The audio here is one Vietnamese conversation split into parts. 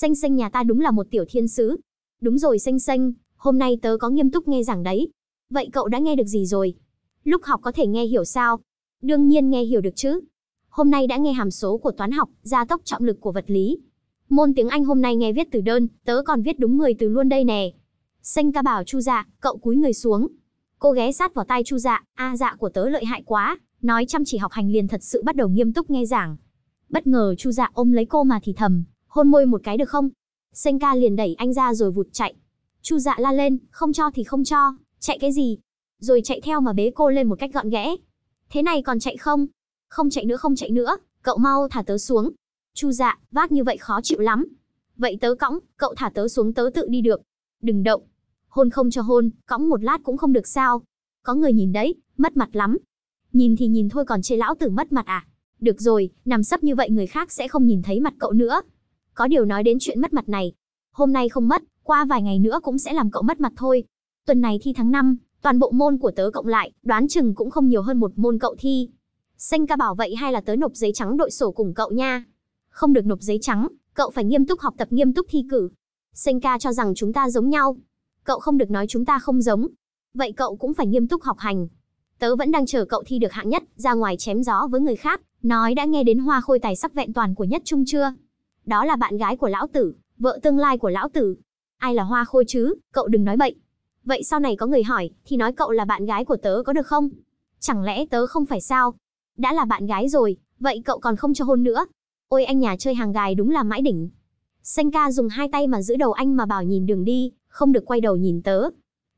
Xanh xanh nhà ta đúng là một tiểu thiên sứ. Đúng rồi xanh xanh, hôm nay tớ có nghiêm túc nghe giảng đấy. Vậy cậu đã nghe được gì rồi? Lúc học có thể nghe hiểu sao? Đương nhiên nghe hiểu được chứ. Hôm nay đã nghe hàm số của toán học, gia tốc trọng lực của vật lý. Môn tiếng Anh hôm nay nghe viết từ đơn, tớ còn viết đúng 10 từ luôn đây nè. Xanh ca bảo Chu Dạ, cậu cúi người xuống. Cô ghé sát vào tai Chu Dạ, a dạ của tớ lợi hại quá, nói chăm chỉ học hành liền thật sự bắt đầu nghiêm túc nghe giảng. Bất ngờ Chu Dạ ôm lấy cô mà thì thầm, hôn môi một cái được không? Sênh ca liền đẩy anh ra rồi vụt chạy. Chu dạ la lên, không cho thì không cho, chạy cái gì? Rồi chạy theo mà bế cô lên một cách gọn ghẽ. Thế này còn chạy không? Không chạy nữa không chạy nữa, cậu mau thả tớ xuống. Chu dạ, vác như vậy khó chịu lắm. Vậy tớ cõng, cậu thả tớ xuống tớ tự đi được. Đừng động. Hôn không cho hôn, cõng một lát cũng không được sao. Có người nhìn đấy, mất mặt lắm. Nhìn thì nhìn thôi còn chê lão tử mất mặt à? Được rồi, nằm sấp như vậy người khác sẽ không nhìn thấy mặt cậu nữa. Có điều nói đến chuyện mất mặt này, hôm nay không mất, qua vài ngày nữa cũng sẽ làm cậu mất mặt thôi. Tuần này thi tháng 5, toàn bộ môn của tớ cộng lại, đoán chừng cũng không nhiều hơn một môn cậu thi. Xanh ca bảo vậy hay là tớ nộp giấy trắng đội sổ cùng cậu nha. Không được nộp giấy trắng, cậu phải nghiêm túc học tập nghiêm túc thi cử. Xanh ca cho rằng chúng ta giống nhau. Cậu không được nói chúng ta không giống. Vậy cậu cũng phải nghiêm túc học hành. Tớ vẫn đang chờ cậu thi được hạng nhất, ra ngoài chém gió với người khác, nói đã nghe đến hoa khôi tài sắc vẹn toàn của nhất trung chưa? đó là bạn gái của lão tử, vợ tương lai của lão tử. Ai là hoa khôi chứ, cậu đừng nói bậy. Vậy sau này có người hỏi, thì nói cậu là bạn gái của tớ có được không? Chẳng lẽ tớ không phải sao? Đã là bạn gái rồi, vậy cậu còn không cho hôn nữa. Ôi anh nhà chơi hàng gài đúng là mãi đỉnh. Xanh ca dùng hai tay mà giữ đầu anh mà bảo nhìn đường đi, không được quay đầu nhìn tớ.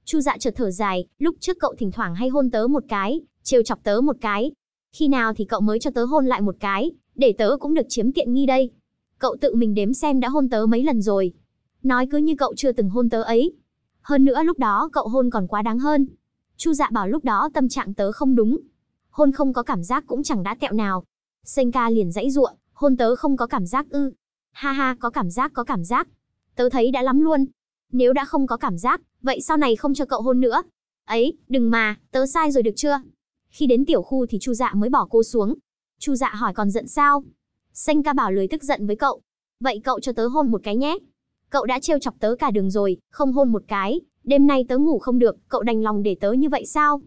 Chu dạ chợt thở dài, lúc trước cậu thỉnh thoảng hay hôn tớ một cái, trêu chọc tớ một cái. Khi nào thì cậu mới cho tớ hôn lại một cái, để tớ cũng được chiếm tiện nghi đây. Cậu tự mình đếm xem đã hôn tớ mấy lần rồi. Nói cứ như cậu chưa từng hôn tớ ấy. Hơn nữa lúc đó cậu hôn còn quá đáng hơn. Chu dạ bảo lúc đó tâm trạng tớ không đúng. Hôn không có cảm giác cũng chẳng đã tẹo nào. Sênh ca liền dãy ruộng, hôn tớ không có cảm giác ư. Ha ha có cảm giác có cảm giác. Tớ thấy đã lắm luôn. Nếu đã không có cảm giác, vậy sau này không cho cậu hôn nữa. Ấy, đừng mà, tớ sai rồi được chưa? Khi đến tiểu khu thì chu dạ mới bỏ cô xuống. Chu dạ hỏi còn giận sao? Xanh ca bảo lười tức giận với cậu. Vậy cậu cho tớ hôn một cái nhé. Cậu đã trêu chọc tớ cả đường rồi, không hôn một cái. Đêm nay tớ ngủ không được, cậu đành lòng để tớ như vậy sao?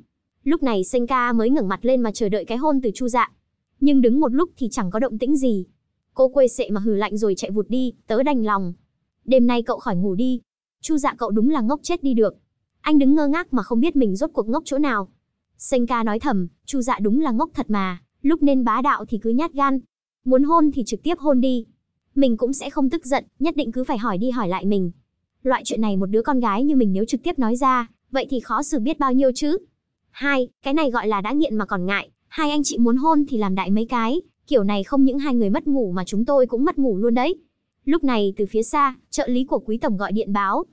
Lúc này Xanh ca mới ngẩng mặt lên mà chờ đợi cái hôn từ Chu Dạ. Nhưng đứng một lúc thì chẳng có động tĩnh gì. Cô quê sệ mà hừ lạnh rồi chạy vụt đi, tớ đành lòng. Đêm nay cậu khỏi ngủ đi. Chu Dạ cậu đúng là ngốc chết đi được. Anh đứng ngơ ngác mà không biết mình rốt cuộc ngốc chỗ nào. Xanh ca nói thầm, Chu Dạ đúng là ngốc thật mà, lúc nên bá đạo thì cứ nhát gan, muốn hôn thì trực tiếp hôn đi. Mình cũng sẽ không tức giận, nhất định cứ phải hỏi đi hỏi lại mình. Loại chuyện này một đứa con gái như mình nếu trực tiếp nói ra, vậy thì khó xử biết bao nhiêu chứ. Hai, cái này gọi là đã nghiện mà còn ngại, hai anh chị muốn hôn thì làm đại mấy cái, kiểu này không những hai người mất ngủ mà chúng tôi cũng mất ngủ luôn đấy. Lúc này từ phía xa, trợ lý của quý tổng gọi điện báo.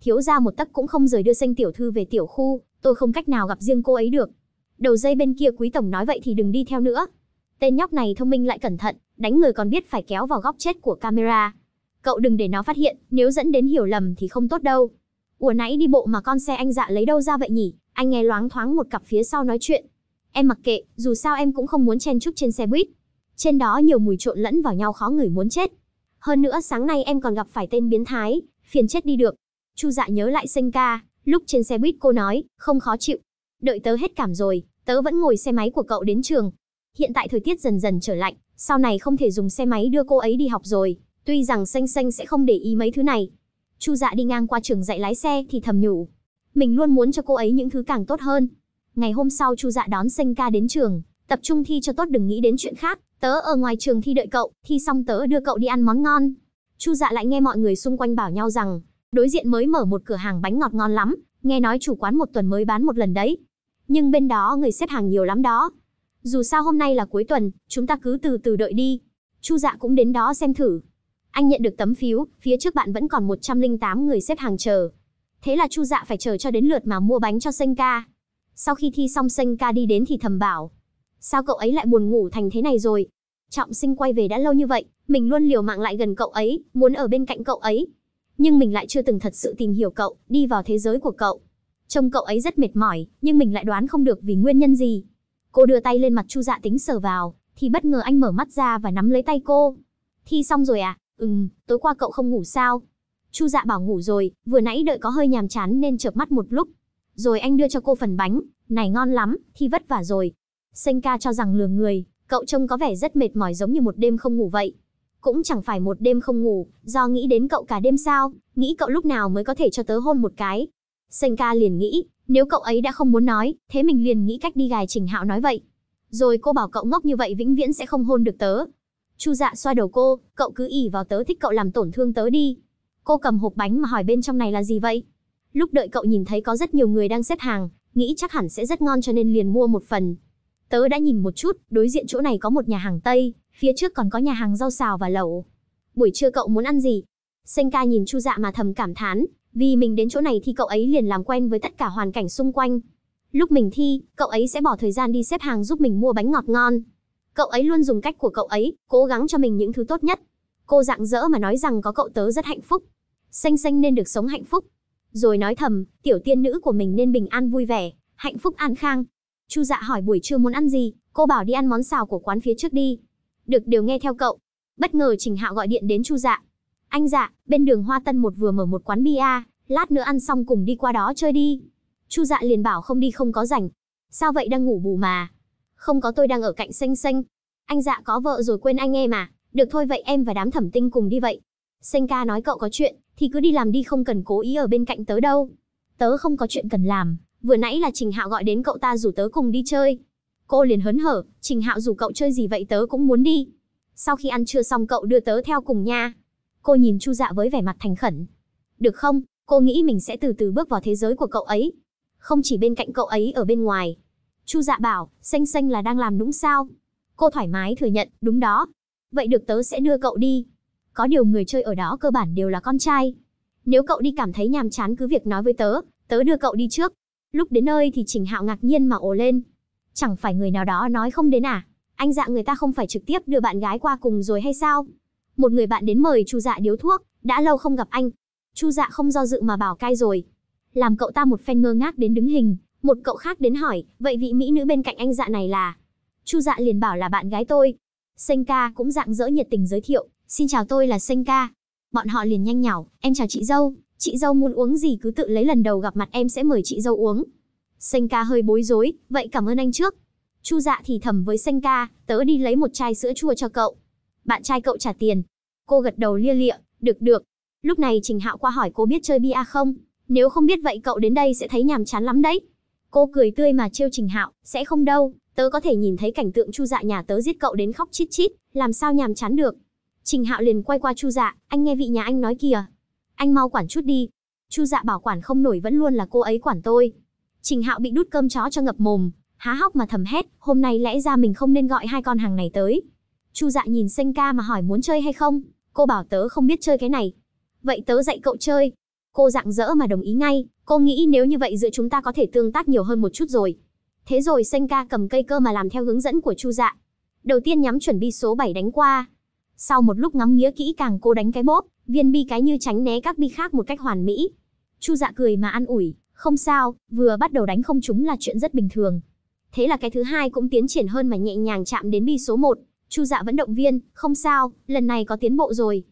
Thiếu gia một tấc cũng không rời đưa xanh tiểu thư về tiểu khu, tôi không cách nào gặp riêng cô ấy được. Đầu dây bên kia quý tổng nói vậy thì đừng đi theo nữa, Tên nhóc này thông minh lại cẩn thận, đánh người còn biết phải kéo vào góc chết của camera. Cậu đừng để nó phát hiện, nếu dẫn đến hiểu lầm thì không tốt đâu. Ủa nãy đi bộ mà con xe anh dạ lấy đâu ra vậy nhỉ? Anh nghe loáng thoáng một cặp phía sau nói chuyện. Em mặc kệ, dù sao em cũng không muốn chen chúc trên xe buýt. Trên đó nhiều mùi trộn lẫn vào nhau khó ngửi muốn chết. Hơn nữa sáng nay em còn gặp phải tên biến thái, phiền chết đi được. Chu dạ nhớ lại sinh ca, lúc trên xe buýt cô nói, không khó chịu. Đợi tớ hết cảm rồi, tớ vẫn ngồi xe máy của cậu đến trường, Hiện tại thời tiết dần dần trở lạnh, sau này không thể dùng xe máy đưa cô ấy đi học rồi, tuy rằng xanh xanh sẽ không để ý mấy thứ này. Chu dạ đi ngang qua trường dạy lái xe thì thầm nhủ. Mình luôn muốn cho cô ấy những thứ càng tốt hơn. Ngày hôm sau Chu dạ đón xanh ca đến trường, tập trung thi cho tốt đừng nghĩ đến chuyện khác. Tớ ở ngoài trường thi đợi cậu, thi xong tớ đưa cậu đi ăn món ngon. Chu dạ lại nghe mọi người xung quanh bảo nhau rằng, đối diện mới mở một cửa hàng bánh ngọt ngon lắm, nghe nói chủ quán một tuần mới bán một lần đấy. Nhưng bên đó người xếp hàng nhiều lắm đó. Dù sao hôm nay là cuối tuần, chúng ta cứ từ từ đợi đi. Chu Dạ cũng đến đó xem thử. Anh nhận được tấm phiếu, phía trước bạn vẫn còn 108 người xếp hàng chờ. Thế là Chu Dạ phải chờ cho đến lượt mà mua bánh cho Sênh Ca. Sau khi thi xong Sênh Ca đi đến thì thầm bảo, sao cậu ấy lại buồn ngủ thành thế này rồi? Trọng Sinh quay về đã lâu như vậy, mình luôn liều mạng lại gần cậu ấy, muốn ở bên cạnh cậu ấy. Nhưng mình lại chưa từng thật sự tìm hiểu cậu, đi vào thế giới của cậu. Trông cậu ấy rất mệt mỏi, nhưng mình lại đoán không được vì nguyên nhân gì. Cô đưa tay lên mặt Chu Dạ Tính sờ vào, thì bất ngờ anh mở mắt ra và nắm lấy tay cô. Thi xong rồi à? Ừm, tối qua cậu không ngủ sao? Chu Dạ bảo ngủ rồi, vừa nãy đợi có hơi nhàm chán nên chợp mắt một lúc. Rồi anh đưa cho cô phần bánh, này ngon lắm, Thi vất vả rồi. Sênh ca cho rằng lừa người, cậu trông có vẻ rất mệt mỏi giống như một đêm không ngủ vậy. Cũng chẳng phải một đêm không ngủ, do nghĩ đến cậu cả đêm sao, nghĩ cậu lúc nào mới có thể cho tớ hôn một cái. Sênh ca liền nghĩ, nếu cậu ấy đã không muốn nói, thế mình liền nghĩ cách đi gài Trình Hạo nói vậy. Rồi cô bảo cậu ngốc như vậy vĩnh viễn sẽ không hôn được tớ. Chu Dạ xoa đầu cô, cậu cứ ỉ vào tớ thích cậu làm tổn thương tớ đi. Cô cầm hộp bánh mà hỏi bên trong này là gì vậy? Lúc đợi cậu nhìn thấy có rất nhiều người đang xếp hàng, nghĩ chắc hẳn sẽ rất ngon cho nên liền mua một phần. Tớ đã nhìn một chút, đối diện chỗ này có một nhà hàng Tây, phía trước còn có nhà hàng rau xào và lẩu. Buổi trưa cậu muốn ăn gì? Senka nhìn Chu Dạ mà thầm cảm thán, vì mình đến chỗ này thì cậu ấy liền làm quen với tất cả hoàn cảnh xung quanh. Lúc mình thi, cậu ấy sẽ bỏ thời gian đi xếp hàng giúp mình mua bánh ngọt ngon. Cậu ấy luôn dùng cách của cậu ấy, cố gắng cho mình những thứ tốt nhất. Cô dạng dỡ mà nói rằng có cậu tớ rất hạnh phúc. Xanh xanh nên được sống hạnh phúc. Rồi nói thầm, tiểu tiên nữ của mình nên bình an vui vẻ, hạnh phúc an khang. Chu dạ hỏi buổi trưa muốn ăn gì, cô bảo đi ăn món xào của quán phía trước đi. Được đều nghe theo cậu. Bất ngờ Trình Hạo gọi điện đến Chu dạ, anh dạ, bên đường Hoa Tân một vừa mở một quán bia, lát nữa ăn xong cùng đi qua đó chơi đi. Chu dạ liền bảo không đi không có rảnh. Sao vậy đang ngủ bù mà? Không có tôi đang ở cạnh xanh xanh. Anh dạ có vợ rồi quên anh em à? Được thôi vậy em và đám thẩm tinh cùng đi vậy. Xanh ca nói cậu có chuyện, thì cứ đi làm đi không cần cố ý ở bên cạnh tớ đâu. Tớ không có chuyện cần làm, vừa nãy là Trình Hạo gọi đến cậu ta rủ tớ cùng đi chơi. Cô liền hớn hở, Trình Hạo rủ cậu chơi gì vậy tớ cũng muốn đi. Sau khi ăn trưa xong cậu đưa tớ theo cùng nha cô nhìn Chu Dạ với vẻ mặt thành khẩn. Được không, cô nghĩ mình sẽ từ từ bước vào thế giới của cậu ấy. Không chỉ bên cạnh cậu ấy ở bên ngoài. Chu Dạ bảo, xanh xanh là đang làm đúng sao? Cô thoải mái thừa nhận, đúng đó. Vậy được tớ sẽ đưa cậu đi. Có điều người chơi ở đó cơ bản đều là con trai. Nếu cậu đi cảm thấy nhàm chán cứ việc nói với tớ, tớ đưa cậu đi trước. Lúc đến nơi thì Trình Hạo ngạc nhiên mà ồ lên. Chẳng phải người nào đó nói không đến à? Anh dạ người ta không phải trực tiếp đưa bạn gái qua cùng rồi hay sao? một người bạn đến mời Chu Dạ điếu thuốc, đã lâu không gặp anh. Chu Dạ không do dự mà bảo cai rồi. Làm cậu ta một phen ngơ ngác đến đứng hình, một cậu khác đến hỏi, vậy vị mỹ nữ bên cạnh anh Dạ này là? Chu Dạ liền bảo là bạn gái tôi. Sênh ca cũng dạng dỡ nhiệt tình giới thiệu, xin chào tôi là Sênh ca. Bọn họ liền nhanh nhảu, em chào chị dâu, chị dâu muốn uống gì cứ tự lấy lần đầu gặp mặt em sẽ mời chị dâu uống. Sênh ca hơi bối rối, vậy cảm ơn anh trước. Chu dạ thì thầm với Sênh ca, tớ đi lấy một chai sữa chua cho cậu bạn trai cậu trả tiền. Cô gật đầu lia lịa, được được. Lúc này Trình Hạo qua hỏi cô biết chơi bia không, nếu không biết vậy cậu đến đây sẽ thấy nhàm chán lắm đấy. Cô cười tươi mà trêu Trình Hạo, sẽ không đâu, tớ có thể nhìn thấy cảnh tượng Chu Dạ nhà tớ giết cậu đến khóc chít chít, làm sao nhàm chán được. Trình Hạo liền quay qua Chu Dạ, anh nghe vị nhà anh nói kìa. Anh mau quản chút đi. Chu Dạ bảo quản không nổi vẫn luôn là cô ấy quản tôi. Trình Hạo bị đút cơm chó cho ngập mồm, há hốc mà thầm hét, hôm nay lẽ ra mình không nên gọi hai con hàng này tới. Chu Dạ nhìn Sênh ca mà hỏi muốn chơi hay không, cô bảo tớ không biết chơi cái này. Vậy tớ dạy cậu chơi. Cô dạng dỡ mà đồng ý ngay, cô nghĩ nếu như vậy giữa chúng ta có thể tương tác nhiều hơn một chút rồi. Thế rồi Sênh ca cầm cây cơ mà làm theo hướng dẫn của Chu Dạ. Đầu tiên nhắm chuẩn bi số 7 đánh qua. Sau một lúc ngắm nghía kỹ càng cô đánh cái bốp, viên bi cái như tránh né các bi khác một cách hoàn mỹ. Chu Dạ cười mà an ủi, không sao, vừa bắt đầu đánh không trúng là chuyện rất bình thường. Thế là cái thứ hai cũng tiến triển hơn mà nhẹ nhàng chạm đến bi số 1. Chu Dạ vẫn động viên, không sao, lần này có tiến bộ rồi.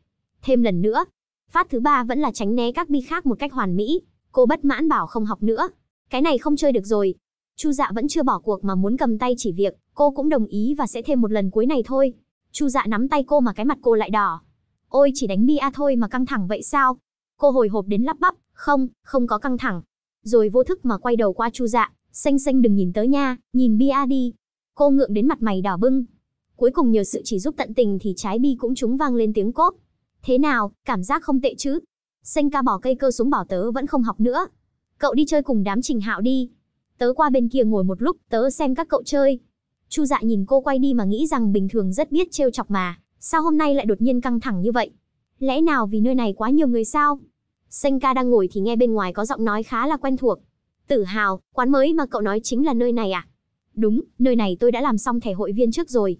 Thêm lần nữa. Phát thứ ba vẫn là tránh né các bi khác một cách hoàn mỹ. Cô bất mãn bảo không học nữa. Cái này không chơi được rồi. Chu Dạ vẫn chưa bỏ cuộc mà muốn cầm tay chỉ việc, cô cũng đồng ý và sẽ thêm một lần cuối này thôi. Chu Dạ nắm tay cô mà cái mặt cô lại đỏ. Ôi chỉ đánh bia thôi mà căng thẳng vậy sao? Cô hồi hộp đến lắp bắp, không, không có căng thẳng. Rồi vô thức mà quay đầu qua Chu Dạ, xanh xanh đừng nhìn tới nha, nhìn bia đi. Cô ngượng đến mặt mày đỏ bưng, Cuối cùng nhờ sự chỉ giúp tận tình thì trái bi cũng trúng vang lên tiếng cốp. Thế nào, cảm giác không tệ chứ? Xanh ca bỏ cây cơ xuống bảo tớ vẫn không học nữa. Cậu đi chơi cùng đám trình hạo đi. Tớ qua bên kia ngồi một lúc, tớ xem các cậu chơi. Chu dạ nhìn cô quay đi mà nghĩ rằng bình thường rất biết trêu chọc mà, sao hôm nay lại đột nhiên căng thẳng như vậy? Lẽ nào vì nơi này quá nhiều người sao? Xanh ca đang ngồi thì nghe bên ngoài có giọng nói khá là quen thuộc. Tử hào, quán mới mà cậu nói chính là nơi này à? Đúng, nơi này tôi đã làm xong thẻ hội viên trước rồi.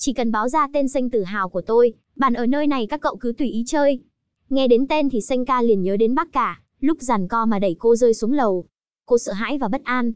Chỉ cần báo ra tên xanh tử hào của tôi, bàn ở nơi này các cậu cứ tùy ý chơi. Nghe đến tên thì xanh ca liền nhớ đến bác cả, lúc giàn co mà đẩy cô rơi xuống lầu. Cô sợ hãi và bất an.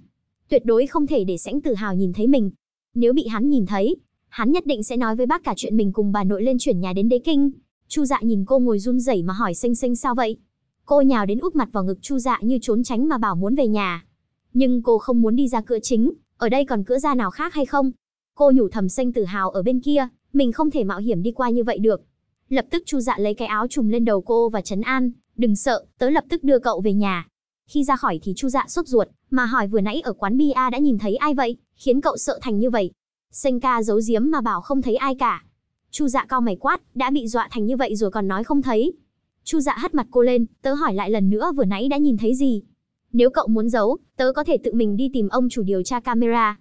Tuyệt đối không thể để sãnh tử hào nhìn thấy mình. Nếu bị hắn nhìn thấy, hắn nhất định sẽ nói với bác cả chuyện mình cùng bà nội lên chuyển nhà đến đế kinh. Chu dạ nhìn cô ngồi run rẩy mà hỏi xanh xanh sao vậy. Cô nhào đến úp mặt vào ngực chu dạ như trốn tránh mà bảo muốn về nhà. Nhưng cô không muốn đi ra cửa chính, ở đây còn cửa ra nào khác hay không? Cô nhủ thầm xanh tự hào ở bên kia, mình không thể mạo hiểm đi qua như vậy được. Lập tức Chu Dạ lấy cái áo trùm lên đầu cô và trấn an, "Đừng sợ, tớ lập tức đưa cậu về nhà." Khi ra khỏi thì Chu Dạ sốt ruột, mà hỏi vừa nãy ở quán bia đã nhìn thấy ai vậy, khiến cậu sợ thành như vậy. Xanh ca giấu giếm mà bảo không thấy ai cả. Chu Dạ cao mày quát, đã bị dọa thành như vậy rồi còn nói không thấy. Chu Dạ hất mặt cô lên, tớ hỏi lại lần nữa vừa nãy đã nhìn thấy gì. Nếu cậu muốn giấu, tớ có thể tự mình đi tìm ông chủ điều tra camera.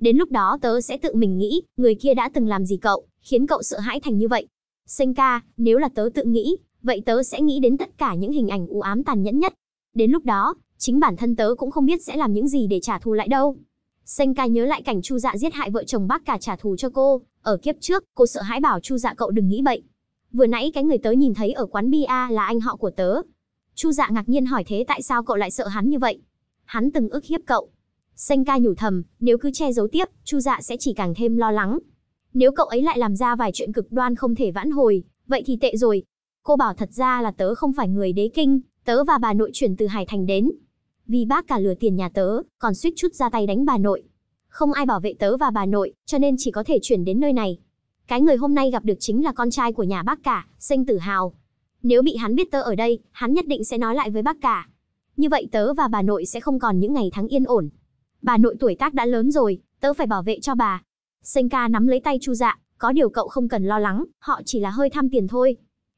Đến lúc đó tớ sẽ tự mình nghĩ, người kia đã từng làm gì cậu, khiến cậu sợ hãi thành như vậy. Sinh ca, nếu là tớ tự nghĩ, vậy tớ sẽ nghĩ đến tất cả những hình ảnh u ám tàn nhẫn nhất. Đến lúc đó, chính bản thân tớ cũng không biết sẽ làm những gì để trả thù lại đâu. Sinh ca nhớ lại cảnh Chu Dạ giết hại vợ chồng bác cả trả thù cho cô, ở kiếp trước, cô sợ hãi bảo Chu Dạ cậu đừng nghĩ vậy. Vừa nãy cái người tớ nhìn thấy ở quán bia là anh họ của tớ. Chu Dạ ngạc nhiên hỏi thế tại sao cậu lại sợ hắn như vậy? Hắn từng ức hiếp cậu, Xanh ca nhủ thầm, nếu cứ che giấu tiếp, Chu Dạ sẽ chỉ càng thêm lo lắng. Nếu cậu ấy lại làm ra vài chuyện cực đoan không thể vãn hồi, vậy thì tệ rồi. Cô bảo thật ra là tớ không phải người đế kinh, tớ và bà nội chuyển từ Hải Thành đến. Vì bác cả lừa tiền nhà tớ, còn suýt chút ra tay đánh bà nội. Không ai bảo vệ tớ và bà nội, cho nên chỉ có thể chuyển đến nơi này. Cái người hôm nay gặp được chính là con trai của nhà bác cả, sinh tử hào. Nếu bị hắn biết tớ ở đây, hắn nhất định sẽ nói lại với bác cả. Như vậy tớ và bà nội sẽ không còn những ngày tháng yên ổn, bà nội tuổi tác đã lớn rồi, tớ phải bảo vệ cho bà. sinh ca nắm lấy tay Chu Dạ, có điều cậu không cần lo lắng, họ chỉ là hơi tham tiền thôi.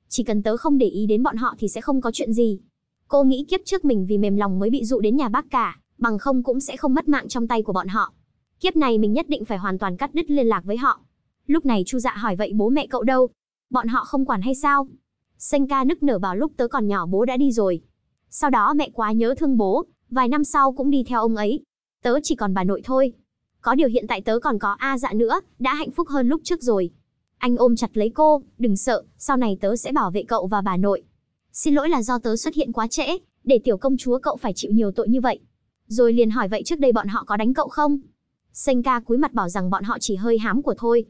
Chỉ cần tớ không để ý đến bọn họ thì sẽ không có chuyện gì. Cô nghĩ kiếp trước mình vì mềm lòng mới bị dụ đến nhà bác cả, bằng không cũng sẽ không mất mạng trong tay của bọn họ. Kiếp này mình nhất định phải hoàn toàn cắt đứt liên lạc với họ. Lúc này Chu Dạ hỏi vậy bố mẹ cậu đâu? Bọn họ không quản hay sao? sinh ca nức nở bảo lúc tớ còn nhỏ bố đã đi rồi. Sau đó mẹ quá nhớ thương bố, vài năm sau cũng đi theo ông ấy, tớ chỉ còn bà nội thôi. Có điều hiện tại tớ còn có A dạ nữa, đã hạnh phúc hơn lúc trước rồi. Anh ôm chặt lấy cô, đừng sợ, sau này tớ sẽ bảo vệ cậu và bà nội. Xin lỗi là do tớ xuất hiện quá trễ, để tiểu công chúa cậu phải chịu nhiều tội như vậy. Rồi liền hỏi vậy trước đây bọn họ có đánh cậu không? Sênh ca cúi mặt bảo rằng bọn họ chỉ hơi hám của thôi.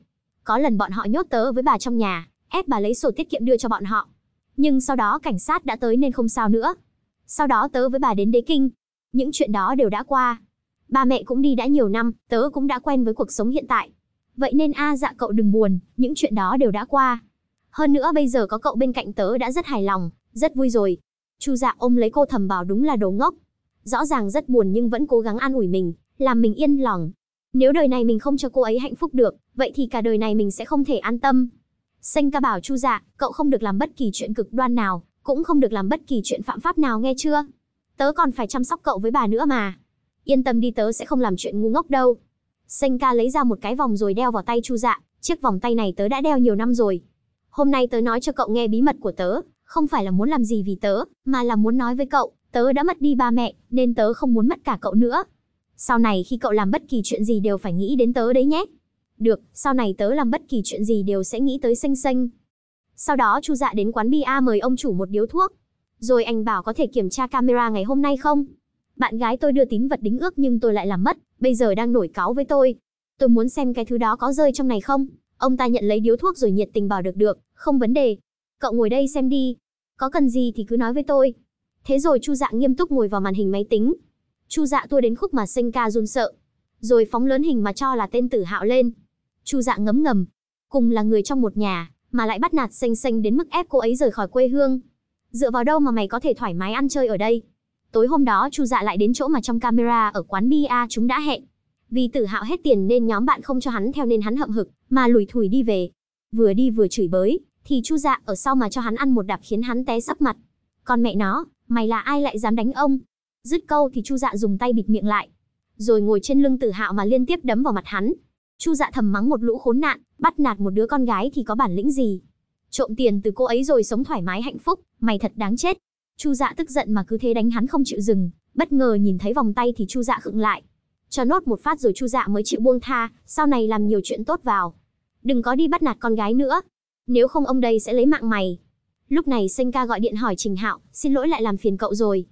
Có lần bọn họ nhốt tớ với bà trong nhà, ép bà lấy sổ tiết kiệm đưa cho bọn họ. Nhưng sau đó cảnh sát đã tới nên không sao nữa. Sau đó tớ với bà đến đế kinh. Những chuyện đó đều đã qua. Ba mẹ cũng đi đã nhiều năm, tớ cũng đã quen với cuộc sống hiện tại. Vậy nên a dạ cậu đừng buồn, những chuyện đó đều đã qua. Hơn nữa bây giờ có cậu bên cạnh tớ đã rất hài lòng, rất vui rồi. Chu dạ ôm lấy cô thầm bảo đúng là đồ ngốc. Rõ ràng rất buồn nhưng vẫn cố gắng an ủi mình, làm mình yên lòng. Nếu đời này mình không cho cô ấy hạnh phúc được, vậy thì cả đời này mình sẽ không thể an tâm. Xanh ca bảo Chu dạ, cậu không được làm bất kỳ chuyện cực đoan nào, cũng không được làm bất kỳ chuyện phạm pháp nào nghe chưa? Tớ còn phải chăm sóc cậu với bà nữa mà yên tâm đi tớ sẽ không làm chuyện ngu ngốc đâu. Sanh ca lấy ra một cái vòng rồi đeo vào tay Chu Dạ, chiếc vòng tay này tớ đã đeo nhiều năm rồi. Hôm nay tớ nói cho cậu nghe bí mật của tớ, không phải là muốn làm gì vì tớ, mà là muốn nói với cậu, tớ đã mất đi ba mẹ, nên tớ không muốn mất cả cậu nữa. Sau này khi cậu làm bất kỳ chuyện gì đều phải nghĩ đến tớ đấy nhé. Được, sau này tớ làm bất kỳ chuyện gì đều sẽ nghĩ tới xanh xanh. Sau đó Chu Dạ đến quán bia mời ông chủ một điếu thuốc. Rồi anh bảo có thể kiểm tra camera ngày hôm nay không? Bạn gái tôi đưa tín vật đính ước nhưng tôi lại làm mất, bây giờ đang nổi cáo với tôi. Tôi muốn xem cái thứ đó có rơi trong này không. Ông ta nhận lấy điếu thuốc rồi nhiệt tình bảo được được, không vấn đề. Cậu ngồi đây xem đi. Có cần gì thì cứ nói với tôi. Thế rồi Chu Dạ nghiêm túc ngồi vào màn hình máy tính. Chu Dạ tua đến khúc mà sinh ca run sợ. Rồi phóng lớn hình mà cho là tên tử hạo lên. Chu Dạ ngấm ngầm. Cùng là người trong một nhà, mà lại bắt nạt xanh xanh đến mức ép cô ấy rời khỏi quê hương. Dựa vào đâu mà mày có thể thoải mái ăn chơi ở đây? Tối hôm đó Chu Dạ lại đến chỗ mà trong camera ở quán bia chúng đã hẹn. Vì tự hạo hết tiền nên nhóm bạn không cho hắn theo nên hắn hậm hực, mà lủi thủi đi về. Vừa đi vừa chửi bới, thì Chu Dạ ở sau mà cho hắn ăn một đạp khiến hắn té sấp mặt. Còn mẹ nó, mày là ai lại dám đánh ông? Dứt câu thì Chu Dạ dùng tay bịt miệng lại, rồi ngồi trên lưng Tử Hạo mà liên tiếp đấm vào mặt hắn. Chu Dạ thầm mắng một lũ khốn nạn, bắt nạt một đứa con gái thì có bản lĩnh gì? Trộm tiền từ cô ấy rồi sống thoải mái hạnh phúc, mày thật đáng chết. Chu Dạ tức giận mà cứ thế đánh hắn không chịu dừng, bất ngờ nhìn thấy vòng tay thì Chu Dạ khựng lại. Cho nốt một phát rồi Chu Dạ mới chịu buông tha, sau này làm nhiều chuyện tốt vào. Đừng có đi bắt nạt con gái nữa, nếu không ông đây sẽ lấy mạng mày. Lúc này Sinh ca gọi điện hỏi Trình Hạo, xin lỗi lại làm phiền cậu rồi.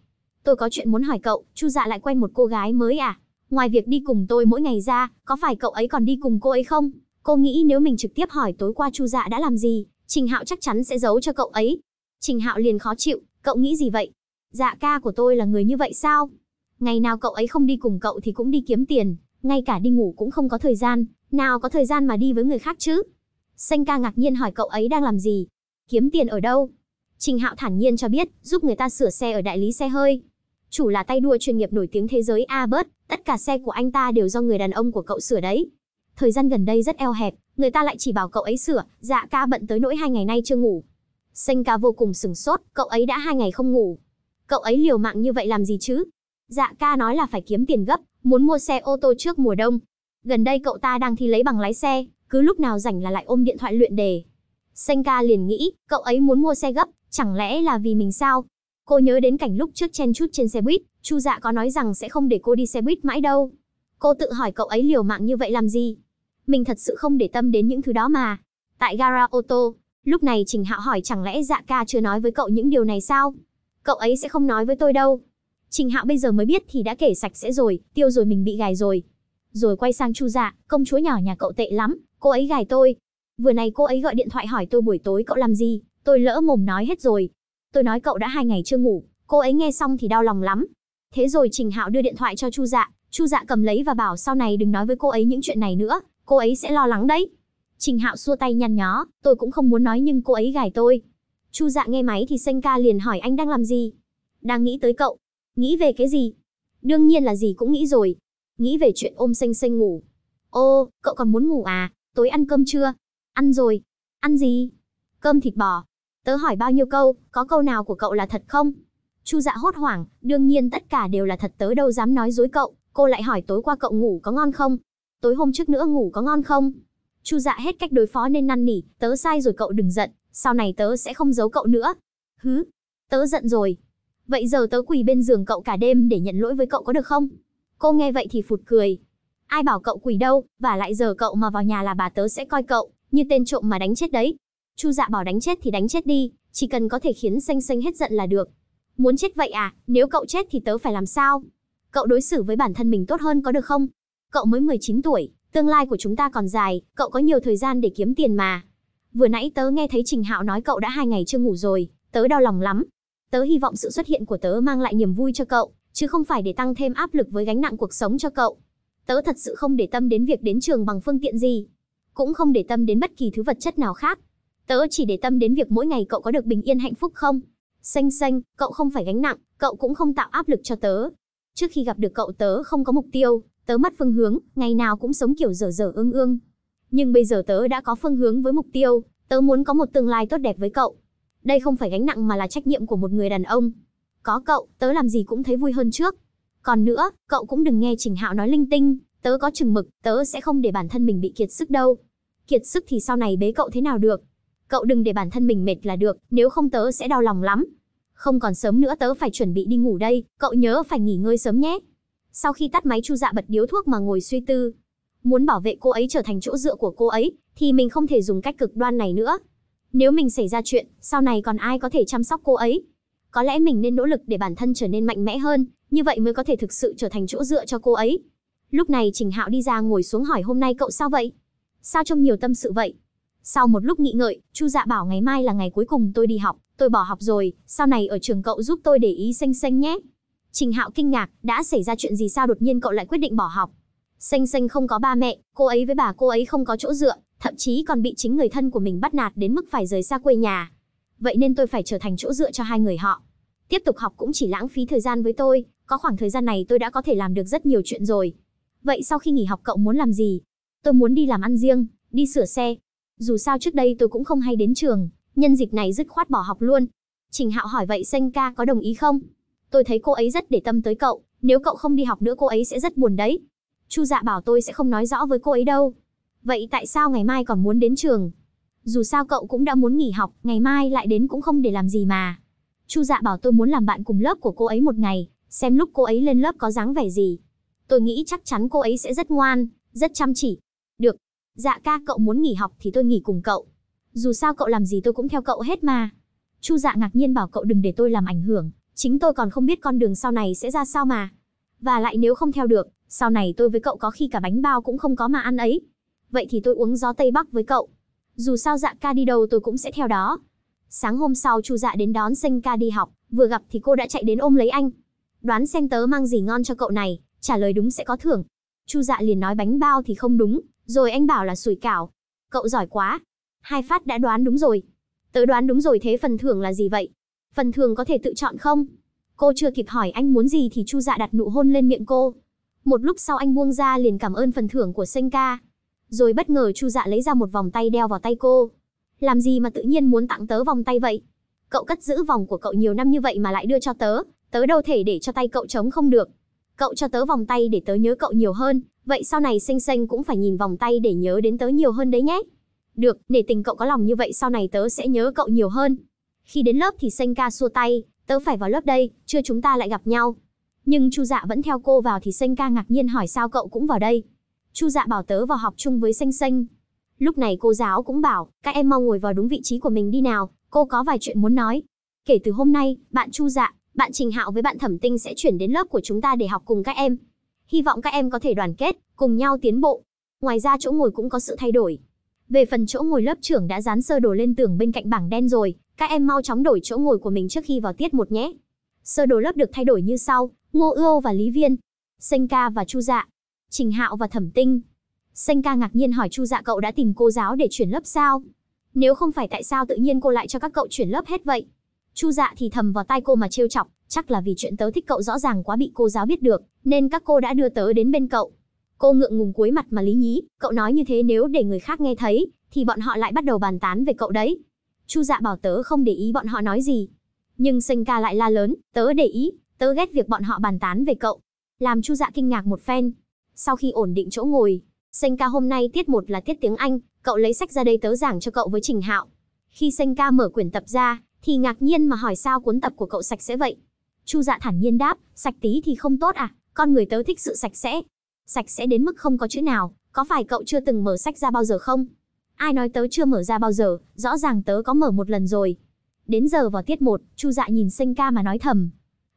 Tôi có chuyện muốn hỏi cậu, Chu Dạ lại quen một cô gái mới à? Ngoài việc đi cùng tôi mỗi ngày ra, có phải cậu ấy còn đi cùng cô ấy không? Cô nghĩ nếu mình trực tiếp hỏi tối qua Chu Dạ đã làm gì, Trình Hạo chắc chắn sẽ giấu cho cậu ấy. Trình Hạo liền khó chịu, Cậu nghĩ gì vậy? Dạ ca của tôi là người như vậy sao? Ngày nào cậu ấy không đi cùng cậu thì cũng đi kiếm tiền, ngay cả đi ngủ cũng không có thời gian, nào có thời gian mà đi với người khác chứ? Xanh ca ngạc nhiên hỏi cậu ấy đang làm gì? Kiếm tiền ở đâu? Trình Hạo thản nhiên cho biết, giúp người ta sửa xe ở đại lý xe hơi. Chủ là tay đua chuyên nghiệp nổi tiếng thế giới Albert, tất cả xe của anh ta đều do người đàn ông của cậu sửa đấy. Thời gian gần đây rất eo hẹp, người ta lại chỉ bảo cậu ấy sửa, dạ ca bận tới nỗi hai ngày nay chưa ngủ, Xanh ca vô cùng sừng sốt, cậu ấy đã hai ngày không ngủ. Cậu ấy liều mạng như vậy làm gì chứ? Dạ ca nói là phải kiếm tiền gấp, muốn mua xe ô tô trước mùa đông. Gần đây cậu ta đang thi lấy bằng lái xe, cứ lúc nào rảnh là lại ôm điện thoại luyện đề. Xanh ca liền nghĩ, cậu ấy muốn mua xe gấp, chẳng lẽ là vì mình sao? Cô nhớ đến cảnh lúc trước chen chút trên xe buýt, Chu Dạ có nói rằng sẽ không để cô đi xe buýt mãi đâu. Cô tự hỏi cậu ấy liều mạng như vậy làm gì? Mình thật sự không để tâm đến những thứ đó mà. Tại gara ô tô, Lúc này Trình Hạo hỏi chẳng lẽ dạ ca chưa nói với cậu những điều này sao? Cậu ấy sẽ không nói với tôi đâu. Trình Hạo bây giờ mới biết thì đã kể sạch sẽ rồi, tiêu rồi mình bị gài rồi. Rồi quay sang Chu Dạ, công chúa nhỏ nhà cậu tệ lắm, cô ấy gài tôi. Vừa này cô ấy gọi điện thoại hỏi tôi buổi tối cậu làm gì, tôi lỡ mồm nói hết rồi. Tôi nói cậu đã hai ngày chưa ngủ, cô ấy nghe xong thì đau lòng lắm. Thế rồi Trình Hạo đưa điện thoại cho Chu Dạ, Chu Dạ cầm lấy và bảo sau này đừng nói với cô ấy những chuyện này nữa, cô ấy sẽ lo lắng đấy. Trình Hạo xua tay nhăn nhó, tôi cũng không muốn nói nhưng cô ấy gài tôi. Chu Dạ nghe máy thì Sanh Ca liền hỏi anh đang làm gì? Đang nghĩ tới cậu. Nghĩ về cái gì? Đương nhiên là gì cũng nghĩ rồi. Nghĩ về chuyện ôm Xanh Xanh ngủ. Ô, cậu còn muốn ngủ à? Tối ăn cơm chưa? Ăn rồi. Ăn gì? Cơm thịt bò. Tớ hỏi bao nhiêu câu, có câu nào của cậu là thật không? Chu Dạ hốt hoảng, đương nhiên tất cả đều là thật tớ đâu dám nói dối cậu, cô lại hỏi tối qua cậu ngủ có ngon không? Tối hôm trước nữa ngủ có ngon không? Chu Dạ hết cách đối phó nên năn nỉ, tớ sai rồi cậu đừng giận, sau này tớ sẽ không giấu cậu nữa. Hứ, tớ giận rồi. Vậy giờ tớ quỳ bên giường cậu cả đêm để nhận lỗi với cậu có được không? Cô nghe vậy thì phụt cười. Ai bảo cậu quỳ đâu, và lại giờ cậu mà vào nhà là bà tớ sẽ coi cậu, như tên trộm mà đánh chết đấy. Chu dạ bảo đánh chết thì đánh chết đi, chỉ cần có thể khiến xanh xanh hết giận là được. Muốn chết vậy à, nếu cậu chết thì tớ phải làm sao? Cậu đối xử với bản thân mình tốt hơn có được không? Cậu mới 19 tuổi, Tương lai của chúng ta còn dài, cậu có nhiều thời gian để kiếm tiền mà. Vừa nãy tớ nghe thấy Trình Hạo nói cậu đã hai ngày chưa ngủ rồi, tớ đau lòng lắm. Tớ hy vọng sự xuất hiện của tớ mang lại niềm vui cho cậu, chứ không phải để tăng thêm áp lực với gánh nặng cuộc sống cho cậu. Tớ thật sự không để tâm đến việc đến trường bằng phương tiện gì, cũng không để tâm đến bất kỳ thứ vật chất nào khác. Tớ chỉ để tâm đến việc mỗi ngày cậu có được bình yên hạnh phúc không. Xanh xanh, cậu không phải gánh nặng, cậu cũng không tạo áp lực cho tớ. Trước khi gặp được cậu tớ không có mục tiêu, Tớ mất phương hướng, ngày nào cũng sống kiểu dở dở ương ương. Nhưng bây giờ tớ đã có phương hướng với mục tiêu, tớ muốn có một tương lai tốt đẹp với cậu. Đây không phải gánh nặng mà là trách nhiệm của một người đàn ông. Có cậu, tớ làm gì cũng thấy vui hơn trước. Còn nữa, cậu cũng đừng nghe Trình Hạo nói linh tinh, tớ có chừng mực, tớ sẽ không để bản thân mình bị kiệt sức đâu. Kiệt sức thì sau này bế cậu thế nào được? Cậu đừng để bản thân mình mệt là được, nếu không tớ sẽ đau lòng lắm. Không còn sớm nữa tớ phải chuẩn bị đi ngủ đây, cậu nhớ phải nghỉ ngơi sớm nhé. Sau khi tắt máy Chu Dạ bật điếu thuốc mà ngồi suy tư. Muốn bảo vệ cô ấy trở thành chỗ dựa của cô ấy, thì mình không thể dùng cách cực đoan này nữa. Nếu mình xảy ra chuyện, sau này còn ai có thể chăm sóc cô ấy? Có lẽ mình nên nỗ lực để bản thân trở nên mạnh mẽ hơn, như vậy mới có thể thực sự trở thành chỗ dựa cho cô ấy. Lúc này Trình Hạo đi ra ngồi xuống hỏi hôm nay cậu sao vậy? Sao trông nhiều tâm sự vậy? Sau một lúc nghị ngợi, Chu Dạ bảo ngày mai là ngày cuối cùng tôi đi học, tôi bỏ học rồi, sau này ở trường cậu giúp tôi để ý xanh xanh nhé. Trình Hạo kinh ngạc, đã xảy ra chuyện gì sao đột nhiên cậu lại quyết định bỏ học? Xanh xanh không có ba mẹ, cô ấy với bà cô ấy không có chỗ dựa, thậm chí còn bị chính người thân của mình bắt nạt đến mức phải rời xa quê nhà. Vậy nên tôi phải trở thành chỗ dựa cho hai người họ. Tiếp tục học cũng chỉ lãng phí thời gian với tôi, có khoảng thời gian này tôi đã có thể làm được rất nhiều chuyện rồi. Vậy sau khi nghỉ học cậu muốn làm gì? Tôi muốn đi làm ăn riêng, đi sửa xe. Dù sao trước đây tôi cũng không hay đến trường, nhân dịp này dứt khoát bỏ học luôn. Trình Hạo hỏi vậy Xanh ca có đồng ý không? Tôi thấy cô ấy rất để tâm tới cậu, nếu cậu không đi học nữa cô ấy sẽ rất buồn đấy. Chu dạ bảo tôi sẽ không nói rõ với cô ấy đâu. Vậy tại sao ngày mai còn muốn đến trường? Dù sao cậu cũng đã muốn nghỉ học, ngày mai lại đến cũng không để làm gì mà. Chu dạ bảo tôi muốn làm bạn cùng lớp của cô ấy một ngày, xem lúc cô ấy lên lớp có dáng vẻ gì. Tôi nghĩ chắc chắn cô ấy sẽ rất ngoan, rất chăm chỉ. Được, dạ ca cậu muốn nghỉ học thì tôi nghỉ cùng cậu. Dù sao cậu làm gì tôi cũng theo cậu hết mà. Chu dạ ngạc nhiên bảo cậu đừng để tôi làm ảnh hưởng, Chính tôi còn không biết con đường sau này sẽ ra sao mà. Và lại nếu không theo được, sau này tôi với cậu có khi cả bánh bao cũng không có mà ăn ấy. Vậy thì tôi uống gió Tây Bắc với cậu. Dù sao dạ ca đi đâu tôi cũng sẽ theo đó. Sáng hôm sau chu dạ đến đón Sênh ca đi học, vừa gặp thì cô đã chạy đến ôm lấy anh. Đoán xem tớ mang gì ngon cho cậu này, trả lời đúng sẽ có thưởng. Chu dạ liền nói bánh bao thì không đúng, rồi anh bảo là sủi cảo. Cậu giỏi quá. Hai phát đã đoán đúng rồi. Tớ đoán đúng rồi thế phần thưởng là gì vậy? Phần thường có thể tự chọn không? Cô chưa kịp hỏi anh muốn gì thì Chu Dạ đặt nụ hôn lên miệng cô. Một lúc sau anh buông ra liền cảm ơn phần thưởng của Senka. Rồi bất ngờ Chu Dạ lấy ra một vòng tay đeo vào tay cô. Làm gì mà tự nhiên muốn tặng tớ vòng tay vậy? Cậu cất giữ vòng của cậu nhiều năm như vậy mà lại đưa cho tớ, tớ đâu thể để cho tay cậu trống không được. Cậu cho tớ vòng tay để tớ nhớ cậu nhiều hơn, vậy sau này xanh xanh cũng phải nhìn vòng tay để nhớ đến tớ nhiều hơn đấy nhé. Được, để tình cậu có lòng như vậy sau này tớ sẽ nhớ cậu nhiều hơn. Khi đến lớp thì Senka xua tay, tớ phải vào lớp đây, chưa chúng ta lại gặp nhau. Nhưng Chu Dạ vẫn theo cô vào thì Senka ngạc nhiên hỏi sao cậu cũng vào đây. Chu Dạ bảo tớ vào học chung với Xanh Xanh. Lúc này cô giáo cũng bảo, các em mau ngồi vào đúng vị trí của mình đi nào, cô có vài chuyện muốn nói. Kể từ hôm nay, bạn Chu Dạ, bạn Trình Hạo với bạn Thẩm Tinh sẽ chuyển đến lớp của chúng ta để học cùng các em. Hy vọng các em có thể đoàn kết, cùng nhau tiến bộ. Ngoài ra chỗ ngồi cũng có sự thay đổi. Về phần chỗ ngồi lớp trưởng đã dán sơ đồ lên tường bên cạnh bảng đen rồi, các em mau chóng đổi chỗ ngồi của mình trước khi vào tiết một nhé. Sơ đồ lớp được thay đổi như sau, Ngô Ưu và Lý Viên, Sênh Ca và Chu Dạ, Trình Hạo và Thẩm Tinh. Sênh Ca ngạc nhiên hỏi Chu Dạ cậu đã tìm cô giáo để chuyển lớp sao? Nếu không phải tại sao tự nhiên cô lại cho các cậu chuyển lớp hết vậy? Chu Dạ thì thầm vào tai cô mà trêu chọc, chắc là vì chuyện tớ thích cậu rõ ràng quá bị cô giáo biết được, nên các cô đã đưa tớ đến bên cậu. Cô ngượng ngùng cúi mặt mà lý nhí, cậu nói như thế nếu để người khác nghe thấy, thì bọn họ lại bắt đầu bàn tán về cậu đấy. Chu Dạ bảo tớ không để ý bọn họ nói gì. Nhưng Sênh ca lại la lớn, tớ để ý, tớ ghét việc bọn họ bàn tán về cậu. Làm Chu Dạ kinh ngạc một phen. Sau khi ổn định chỗ ngồi, Sênh ca hôm nay tiết một là tiết tiếng Anh, cậu lấy sách ra đây tớ giảng cho cậu với Trình Hạo. Khi Sênh ca mở quyển tập ra, thì ngạc nhiên mà hỏi sao cuốn tập của cậu sạch sẽ vậy. Chu Dạ thản nhiên đáp, sạch tí thì không tốt à, con người tớ thích sự sạch sẽ. Sạch sẽ đến mức không có chữ nào, có phải cậu chưa từng mở sách ra bao giờ không? Ai nói tớ chưa mở ra bao giờ, rõ ràng tớ có mở một lần rồi. Đến giờ vào tiết 1, Chu Dạ nhìn Sinh ca mà nói thầm.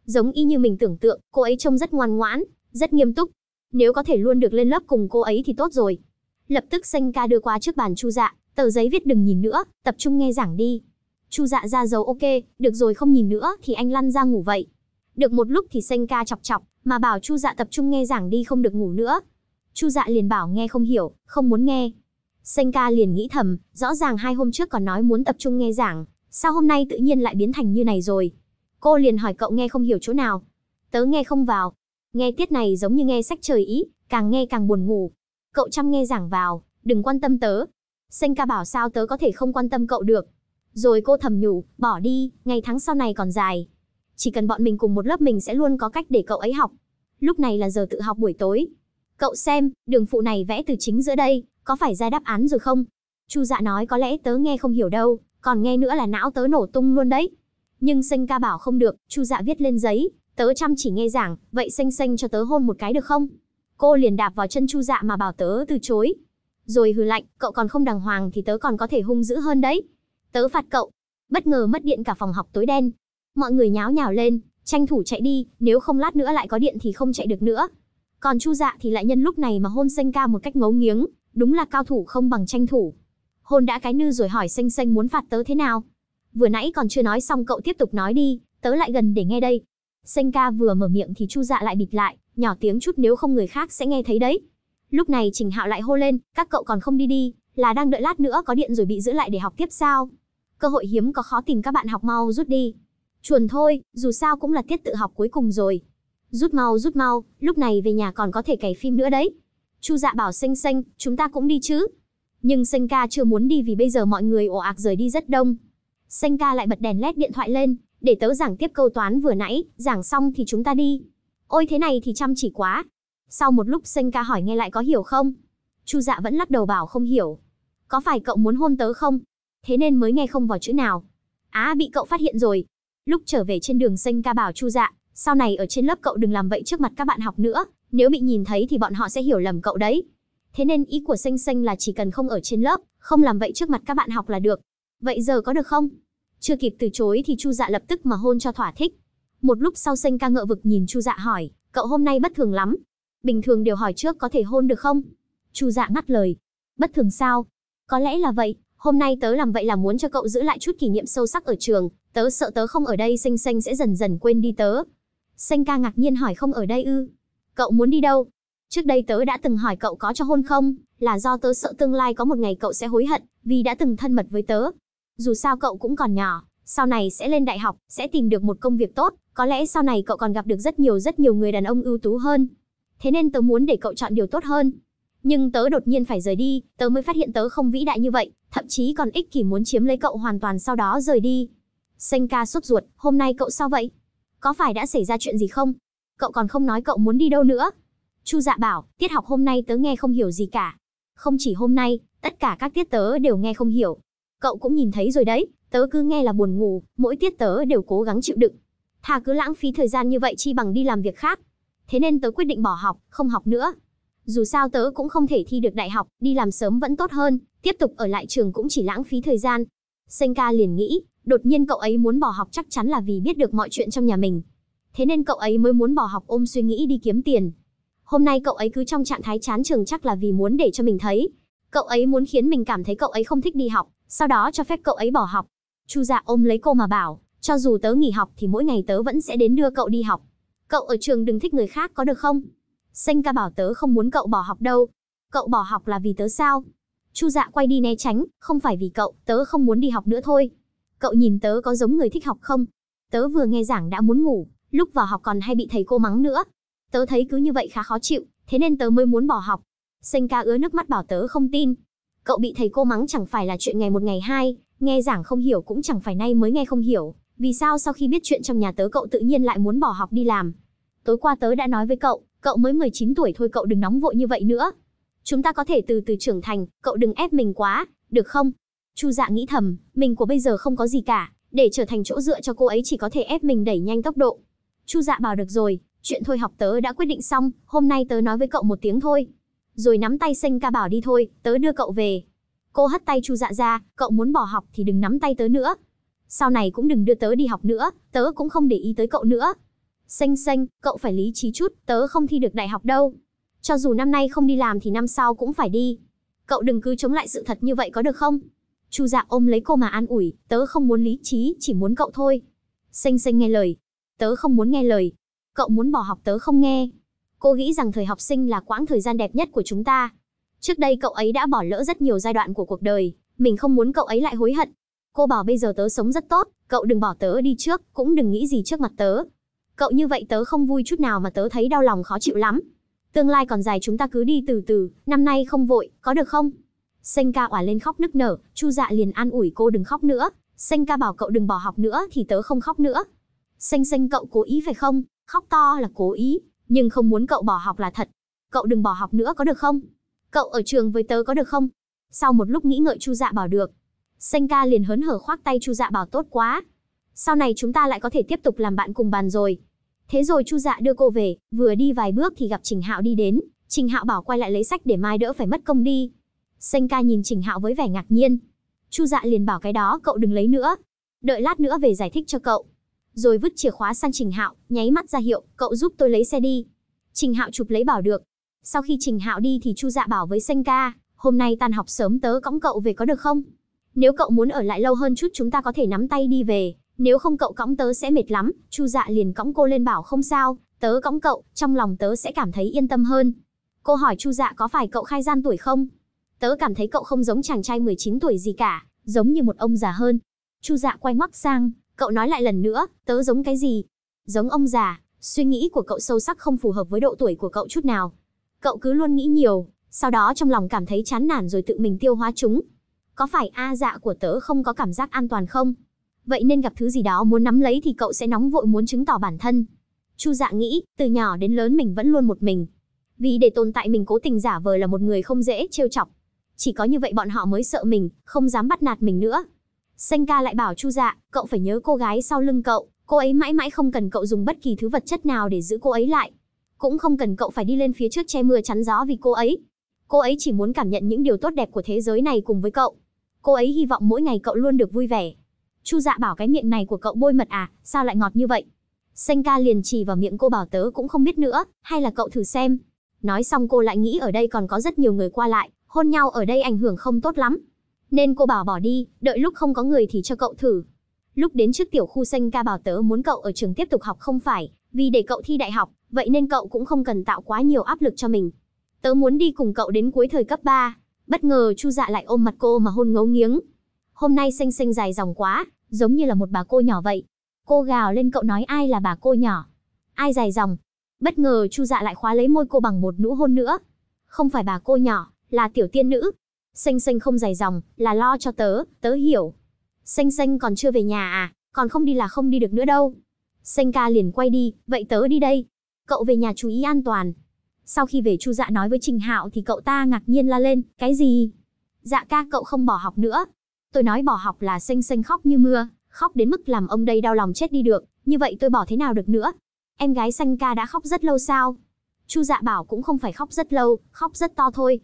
Giống y như mình tưởng tượng, cô ấy trông rất ngoan ngoãn, rất nghiêm túc. Nếu có thể luôn được lên lớp cùng cô ấy thì tốt rồi. Lập tức Sinh ca đưa qua trước bàn Chu Dạ, tờ giấy viết đừng nhìn nữa, tập trung nghe giảng đi. Chu Dạ ra dấu ok, được rồi không nhìn nữa thì anh lăn ra ngủ vậy. Được một lúc thì Sinh ca chọc chọc, mà bảo Chu Dạ tập trung nghe giảng đi không được ngủ nữa. Chu Dạ liền bảo nghe không hiểu, không muốn nghe. Sanh ca liền nghĩ thầm, rõ ràng hai hôm trước còn nói muốn tập trung nghe giảng, sao hôm nay tự nhiên lại biến thành như này rồi. Cô liền hỏi cậu nghe không hiểu chỗ nào. Tớ nghe không vào. Nghe tiết này giống như nghe sách trời ý, càng nghe càng buồn ngủ. Cậu chăm nghe giảng vào, đừng quan tâm tớ. Sanh ca bảo sao tớ có thể không quan tâm cậu được. Rồi cô thầm nhủ, bỏ đi, ngày tháng sau này còn dài. Chỉ cần bọn mình cùng một lớp mình sẽ luôn có cách để cậu ấy học. Lúc này là giờ tự học buổi tối. Cậu xem, đường phụ này vẽ từ chính giữa đây, có phải ra đáp án rồi không? Chu dạ nói có lẽ tớ nghe không hiểu đâu, còn nghe nữa là não tớ nổ tung luôn đấy. Nhưng Xanh ca bảo không được, Chu dạ viết lên giấy, tớ chăm chỉ nghe giảng, vậy Xanh Xanh cho tớ hôn một cái được không? Cô liền đạp vào chân Chu dạ mà bảo tớ từ chối. Rồi hừ lạnh, cậu còn không đàng hoàng thì tớ còn có thể hung dữ hơn đấy. Tớ phạt cậu. Bất ngờ mất điện cả phòng học tối đen. Mọi người nháo nhào lên, tranh thủ chạy đi, nếu không lát nữa lại có điện thì không chạy được nữa. Còn Chu Dạ thì lại nhân lúc này mà hôn xanh ca một cách ngấu nghiếng, Đúng là cao thủ không bằng tranh thủ. Hôn đã cái nư rồi hỏi xanh xanh muốn phạt tớ thế nào. Vừa nãy còn chưa nói xong cậu tiếp tục nói đi, tớ lại gần để nghe đây. Xanh ca vừa mở miệng thì chu dạ lại bịt lại, nhỏ tiếng chút nếu không người khác sẽ nghe thấy đấy. Lúc này Trình Hạo lại hô lên, các cậu còn không đi đi, là đang đợi lát nữa có điện rồi bị giữ lại để học tiếp sao? Cơ hội hiếm có khó tìm các bạn học mau rút đi. Chuồn thôi, dù sao cũng là tiết tự học cuối cùng rồi. Rút mau rút mau, lúc này về nhà còn có thể cày phim nữa đấy. Chu Dạ bảo Xanh Xanh, chúng ta cũng đi chứ? Nhưng Xanh ca chưa muốn đi vì bây giờ mọi người ồ ạt rời đi rất đông. Xanh ca lại bật đèn led điện thoại lên, để tớ giảng tiếp câu toán vừa nãy, giảng xong thì chúng ta đi. Ôi thế này thì chăm chỉ quá. Sau một lúc Xanh ca hỏi nghe lại có hiểu không? Chu Dạ vẫn lắc đầu bảo không hiểu. Có phải cậu muốn hôn tớ không? Thế nên mới nghe không vào chữ nào. Á à, bị cậu phát hiện rồi. Lúc trở về trên đường Xanh ca bảo Chu Dạ, sau này ở trên lớp cậu đừng làm vậy trước mặt các bạn học nữa, nếu bị nhìn thấy thì bọn họ sẽ hiểu lầm cậu đấy. Thế nên ý của Xanh Xanh là chỉ cần không ở trên lớp, không làm vậy trước mặt các bạn học là được. Vậy giờ có được không? Chưa kịp từ chối thì Chu Dạ lập tức mà hôn cho thỏa thích. Một lúc sau Xanh ca ngợ vực nhìn Chu Dạ hỏi, cậu hôm nay bất thường lắm. Bình thường đều hỏi trước có thể hôn được không? Chu Dạ ngắt lời. Bất thường sao? Có lẽ là vậy, hôm nay tớ làm vậy là muốn cho cậu giữ lại chút kỷ niệm sâu sắc ở trường, tớ sợ tớ không ở đây Xanh Xanh sẽ dần dần quên đi tớ. Xanh ca ngạc nhiên hỏi không ở đây ư? Cậu muốn đi đâu? Trước đây tớ đã từng hỏi cậu có cho hôn không, là do tớ sợ tương lai có một ngày cậu sẽ hối hận, vì đã từng thân mật với tớ. Dù sao cậu cũng còn nhỏ, sau này sẽ lên đại học, sẽ tìm được một công việc tốt, có lẽ sau này cậu còn gặp được rất nhiều rất nhiều người đàn ông ưu tú hơn. Thế nên tớ muốn để cậu chọn điều tốt hơn. Nhưng tớ đột nhiên phải rời đi, tớ mới phát hiện tớ không vĩ đại như vậy, thậm chí còn ích kỷ muốn chiếm lấy cậu hoàn toàn sau đó rời đi. Senka sốt ruột, hôm nay cậu sao vậy? Có phải đã xảy ra chuyện gì không? cậu còn không nói cậu muốn đi đâu nữa. Chu dạ bảo, tiết học hôm nay tớ nghe không hiểu gì cả. Không chỉ hôm nay, tất cả các tiết tớ đều nghe không hiểu. Cậu cũng nhìn thấy rồi đấy, tớ cứ nghe là buồn ngủ, mỗi tiết tớ đều cố gắng chịu đựng. Thà cứ lãng phí thời gian như vậy chi bằng đi làm việc khác. Thế nên tớ quyết định bỏ học, không học nữa. Dù sao tớ cũng không thể thi được đại học, đi làm sớm vẫn tốt hơn, tiếp tục ở lại trường cũng chỉ lãng phí thời gian. Senka liền nghĩ, đột nhiên cậu ấy muốn bỏ học chắc chắn là vì biết được mọi chuyện trong nhà mình. Thế nên cậu ấy mới muốn bỏ học ôm suy nghĩ đi kiếm tiền. Hôm nay cậu ấy cứ trong trạng thái chán trường chắc là vì muốn để cho mình thấy. Cậu ấy muốn khiến mình cảm thấy cậu ấy không thích đi học, sau đó cho phép cậu ấy bỏ học. Chu dạ ôm lấy cô mà bảo, cho dù tớ nghỉ học thì mỗi ngày tớ vẫn sẽ đến đưa cậu đi học. Cậu ở trường đừng thích người khác có được không? Xanh ca bảo tớ không muốn cậu bỏ học đâu. Cậu bỏ học là vì tớ sao? Chu dạ quay đi né tránh, không phải vì cậu, tớ không muốn đi học nữa thôi. Cậu nhìn tớ có giống người thích học không? Tớ vừa nghe giảng đã muốn ngủ lúc vào học còn hay bị thầy cô mắng nữa. Tớ thấy cứ như vậy khá khó chịu, thế nên tớ mới muốn bỏ học. Sinh ca ứa nước mắt bảo tớ không tin. Cậu bị thầy cô mắng chẳng phải là chuyện ngày một ngày hai, nghe giảng không hiểu cũng chẳng phải nay mới nghe không hiểu. Vì sao sau khi biết chuyện trong nhà tớ cậu tự nhiên lại muốn bỏ học đi làm? Tối qua tớ đã nói với cậu, cậu mới 19 tuổi thôi cậu đừng nóng vội như vậy nữa. Chúng ta có thể từ từ trưởng thành, cậu đừng ép mình quá, được không? Chu dạ nghĩ thầm, mình của bây giờ không có gì cả, để trở thành chỗ dựa cho cô ấy chỉ có thể ép mình đẩy nhanh tốc độ, Chu Dạ bảo được rồi, chuyện thôi học tớ đã quyết định xong, hôm nay tớ nói với cậu một tiếng thôi. Rồi nắm tay Sênh Ca bảo đi thôi, tớ đưa cậu về. Cô hất tay Chu Dạ ra, cậu muốn bỏ học thì đừng nắm tay tớ nữa. Sau này cũng đừng đưa tớ đi học nữa, tớ cũng không để ý tới cậu nữa. Xanh xanh, cậu phải lý trí chút, tớ không thi được đại học đâu. Cho dù năm nay không đi làm thì năm sau cũng phải đi. Cậu đừng cứ chống lại sự thật như vậy có được không? Chu Dạ ôm lấy cô mà an ủi, tớ không muốn lý trí, chỉ muốn cậu thôi. Xanh xanh nghe lời, Tớ không muốn nghe lời. Cậu muốn bỏ học tớ không nghe. Cô nghĩ rằng thời học sinh là quãng thời gian đẹp nhất của chúng ta. Trước đây cậu ấy đã bỏ lỡ rất nhiều giai đoạn của cuộc đời, mình không muốn cậu ấy lại hối hận. Cô bảo bây giờ tớ sống rất tốt, cậu đừng bỏ tớ đi trước, cũng đừng nghĩ gì trước mặt tớ. Cậu như vậy tớ không vui chút nào mà tớ thấy đau lòng khó chịu lắm. Tương lai còn dài chúng ta cứ đi từ từ, năm nay không vội, có được không? Sanh ca òa lên khóc nức nở, Chu Dạ liền an ủi cô đừng khóc nữa. Sanh ca bảo cậu đừng bỏ học nữa thì tớ không khóc nữa. Xanh xanh cậu cố ý phải không? Khóc to là cố ý, nhưng không muốn cậu bỏ học là thật. Cậu đừng bỏ học nữa có được không? Cậu ở trường với tớ có được không? Sau một lúc nghĩ ngợi Chu Dạ Bảo được, Xanh ca liền hớn hở khoác tay Chu Dạ Bảo tốt quá. Sau này chúng ta lại có thể tiếp tục làm bạn cùng bàn rồi. Thế rồi Chu Dạ đưa cô về, vừa đi vài bước thì gặp Trình Hạo đi đến, Trình Hạo bảo quay lại lấy sách để mai đỡ phải mất công đi. Xanh ca nhìn Trình Hạo với vẻ ngạc nhiên. Chu Dạ liền bảo cái đó cậu đừng lấy nữa, đợi lát nữa về giải thích cho cậu rồi vứt chìa khóa sang Trình Hạo, nháy mắt ra hiệu, cậu giúp tôi lấy xe đi. Trình Hạo chụp lấy bảo được. Sau khi Trình Hạo đi thì Chu Dạ bảo với Sanh Ca, hôm nay tan học sớm tớ cõng cậu về có được không? Nếu cậu muốn ở lại lâu hơn chút chúng ta có thể nắm tay đi về, nếu không cậu cõng tớ sẽ mệt lắm. Chu Dạ liền cõng cô lên bảo không sao, tớ cõng cậu, trong lòng tớ sẽ cảm thấy yên tâm hơn. Cô hỏi Chu Dạ có phải cậu khai gian tuổi không? Tớ cảm thấy cậu không giống chàng trai 19 tuổi gì cả, giống như một ông già hơn. Chu Dạ quay mắt sang, Cậu nói lại lần nữa, tớ giống cái gì? Giống ông già, suy nghĩ của cậu sâu sắc không phù hợp với độ tuổi của cậu chút nào. Cậu cứ luôn nghĩ nhiều, sau đó trong lòng cảm thấy chán nản rồi tự mình tiêu hóa chúng. Có phải a à dạ của tớ không có cảm giác an toàn không? Vậy nên gặp thứ gì đó muốn nắm lấy thì cậu sẽ nóng vội muốn chứng tỏ bản thân. Chu dạ nghĩ, từ nhỏ đến lớn mình vẫn luôn một mình. Vì để tồn tại mình cố tình giả vờ là một người không dễ trêu chọc. Chỉ có như vậy bọn họ mới sợ mình, không dám bắt nạt mình nữa. Xanh ca lại bảo Chu Dạ, cậu phải nhớ cô gái sau lưng cậu, cô ấy mãi mãi không cần cậu dùng bất kỳ thứ vật chất nào để giữ cô ấy lại. Cũng không cần cậu phải đi lên phía trước che mưa chắn gió vì cô ấy. Cô ấy chỉ muốn cảm nhận những điều tốt đẹp của thế giới này cùng với cậu. Cô ấy hy vọng mỗi ngày cậu luôn được vui vẻ. Chu Dạ bảo cái miệng này của cậu bôi mật à, sao lại ngọt như vậy? Xanh ca liền chỉ vào miệng cô bảo tớ cũng không biết nữa, hay là cậu thử xem. Nói xong cô lại nghĩ ở đây còn có rất nhiều người qua lại, hôn nhau ở đây ảnh hưởng không tốt lắm, nên cô bảo bỏ đi, đợi lúc không có người thì cho cậu thử. Lúc đến trước tiểu khu xanh ca bảo tớ muốn cậu ở trường tiếp tục học không phải, vì để cậu thi đại học, vậy nên cậu cũng không cần tạo quá nhiều áp lực cho mình. Tớ muốn đi cùng cậu đến cuối thời cấp 3. Bất ngờ Chu Dạ lại ôm mặt cô mà hôn ngấu nghiếng. Hôm nay xanh xanh dài dòng quá, giống như là một bà cô nhỏ vậy. Cô gào lên cậu nói ai là bà cô nhỏ. Ai dài dòng. Bất ngờ Chu Dạ lại khóa lấy môi cô bằng một nụ hôn nữa. Không phải bà cô nhỏ, là tiểu tiên nữ, Xanh xanh không dài dòng, là lo cho tớ, tớ hiểu. Xanh xanh còn chưa về nhà à, còn không đi là không đi được nữa đâu. Xanh ca liền quay đi, vậy tớ đi đây. Cậu về nhà chú ý an toàn. Sau khi về Chu Dạ nói với Trình Hạo thì cậu ta ngạc nhiên la lên, cái gì? Dạ ca cậu không bỏ học nữa. Tôi nói bỏ học là xanh xanh khóc như mưa, khóc đến mức làm ông đây đau lòng chết đi được, như vậy tôi bỏ thế nào được nữa? Em gái xanh ca đã khóc rất lâu sao? Chu Dạ bảo cũng không phải khóc rất lâu, khóc rất to thôi,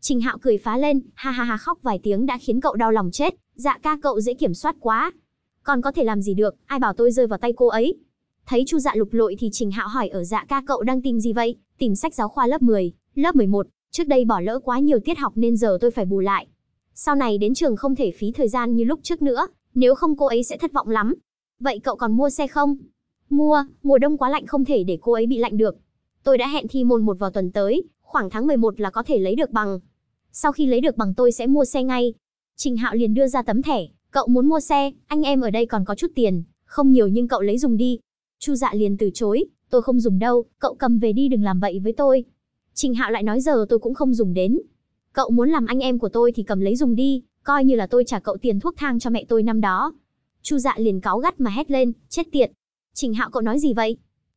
Trình Hạo cười phá lên, ha ha ha khóc vài tiếng đã khiến cậu đau lòng chết, dạ ca cậu dễ kiểm soát quá. Còn có thể làm gì được, ai bảo tôi rơi vào tay cô ấy. Thấy Chu Dạ lục lội thì Trình Hạo hỏi ở dạ ca cậu đang tìm gì vậy? Tìm sách giáo khoa lớp 10, lớp 11, trước đây bỏ lỡ quá nhiều tiết học nên giờ tôi phải bù lại. Sau này đến trường không thể phí thời gian như lúc trước nữa, nếu không cô ấy sẽ thất vọng lắm. Vậy cậu còn mua xe không? Mua, mùa đông quá lạnh không thể để cô ấy bị lạnh được. Tôi đã hẹn thi môn một vào tuần tới, khoảng tháng 11 là có thể lấy được bằng. Sau khi lấy được bằng tôi sẽ mua xe ngay. Trình Hạo liền đưa ra tấm thẻ, cậu muốn mua xe, anh em ở đây còn có chút tiền, không nhiều nhưng cậu lấy dùng đi. Chu Dạ liền từ chối, tôi không dùng đâu, cậu cầm về đi đừng làm vậy với tôi. Trình Hạo lại nói giờ tôi cũng không dùng đến. Cậu muốn làm anh em của tôi thì cầm lấy dùng đi, coi như là tôi trả cậu tiền thuốc thang cho mẹ tôi năm đó. Chu Dạ liền cáu gắt mà hét lên, chết tiệt. Trình Hạo cậu nói gì vậy?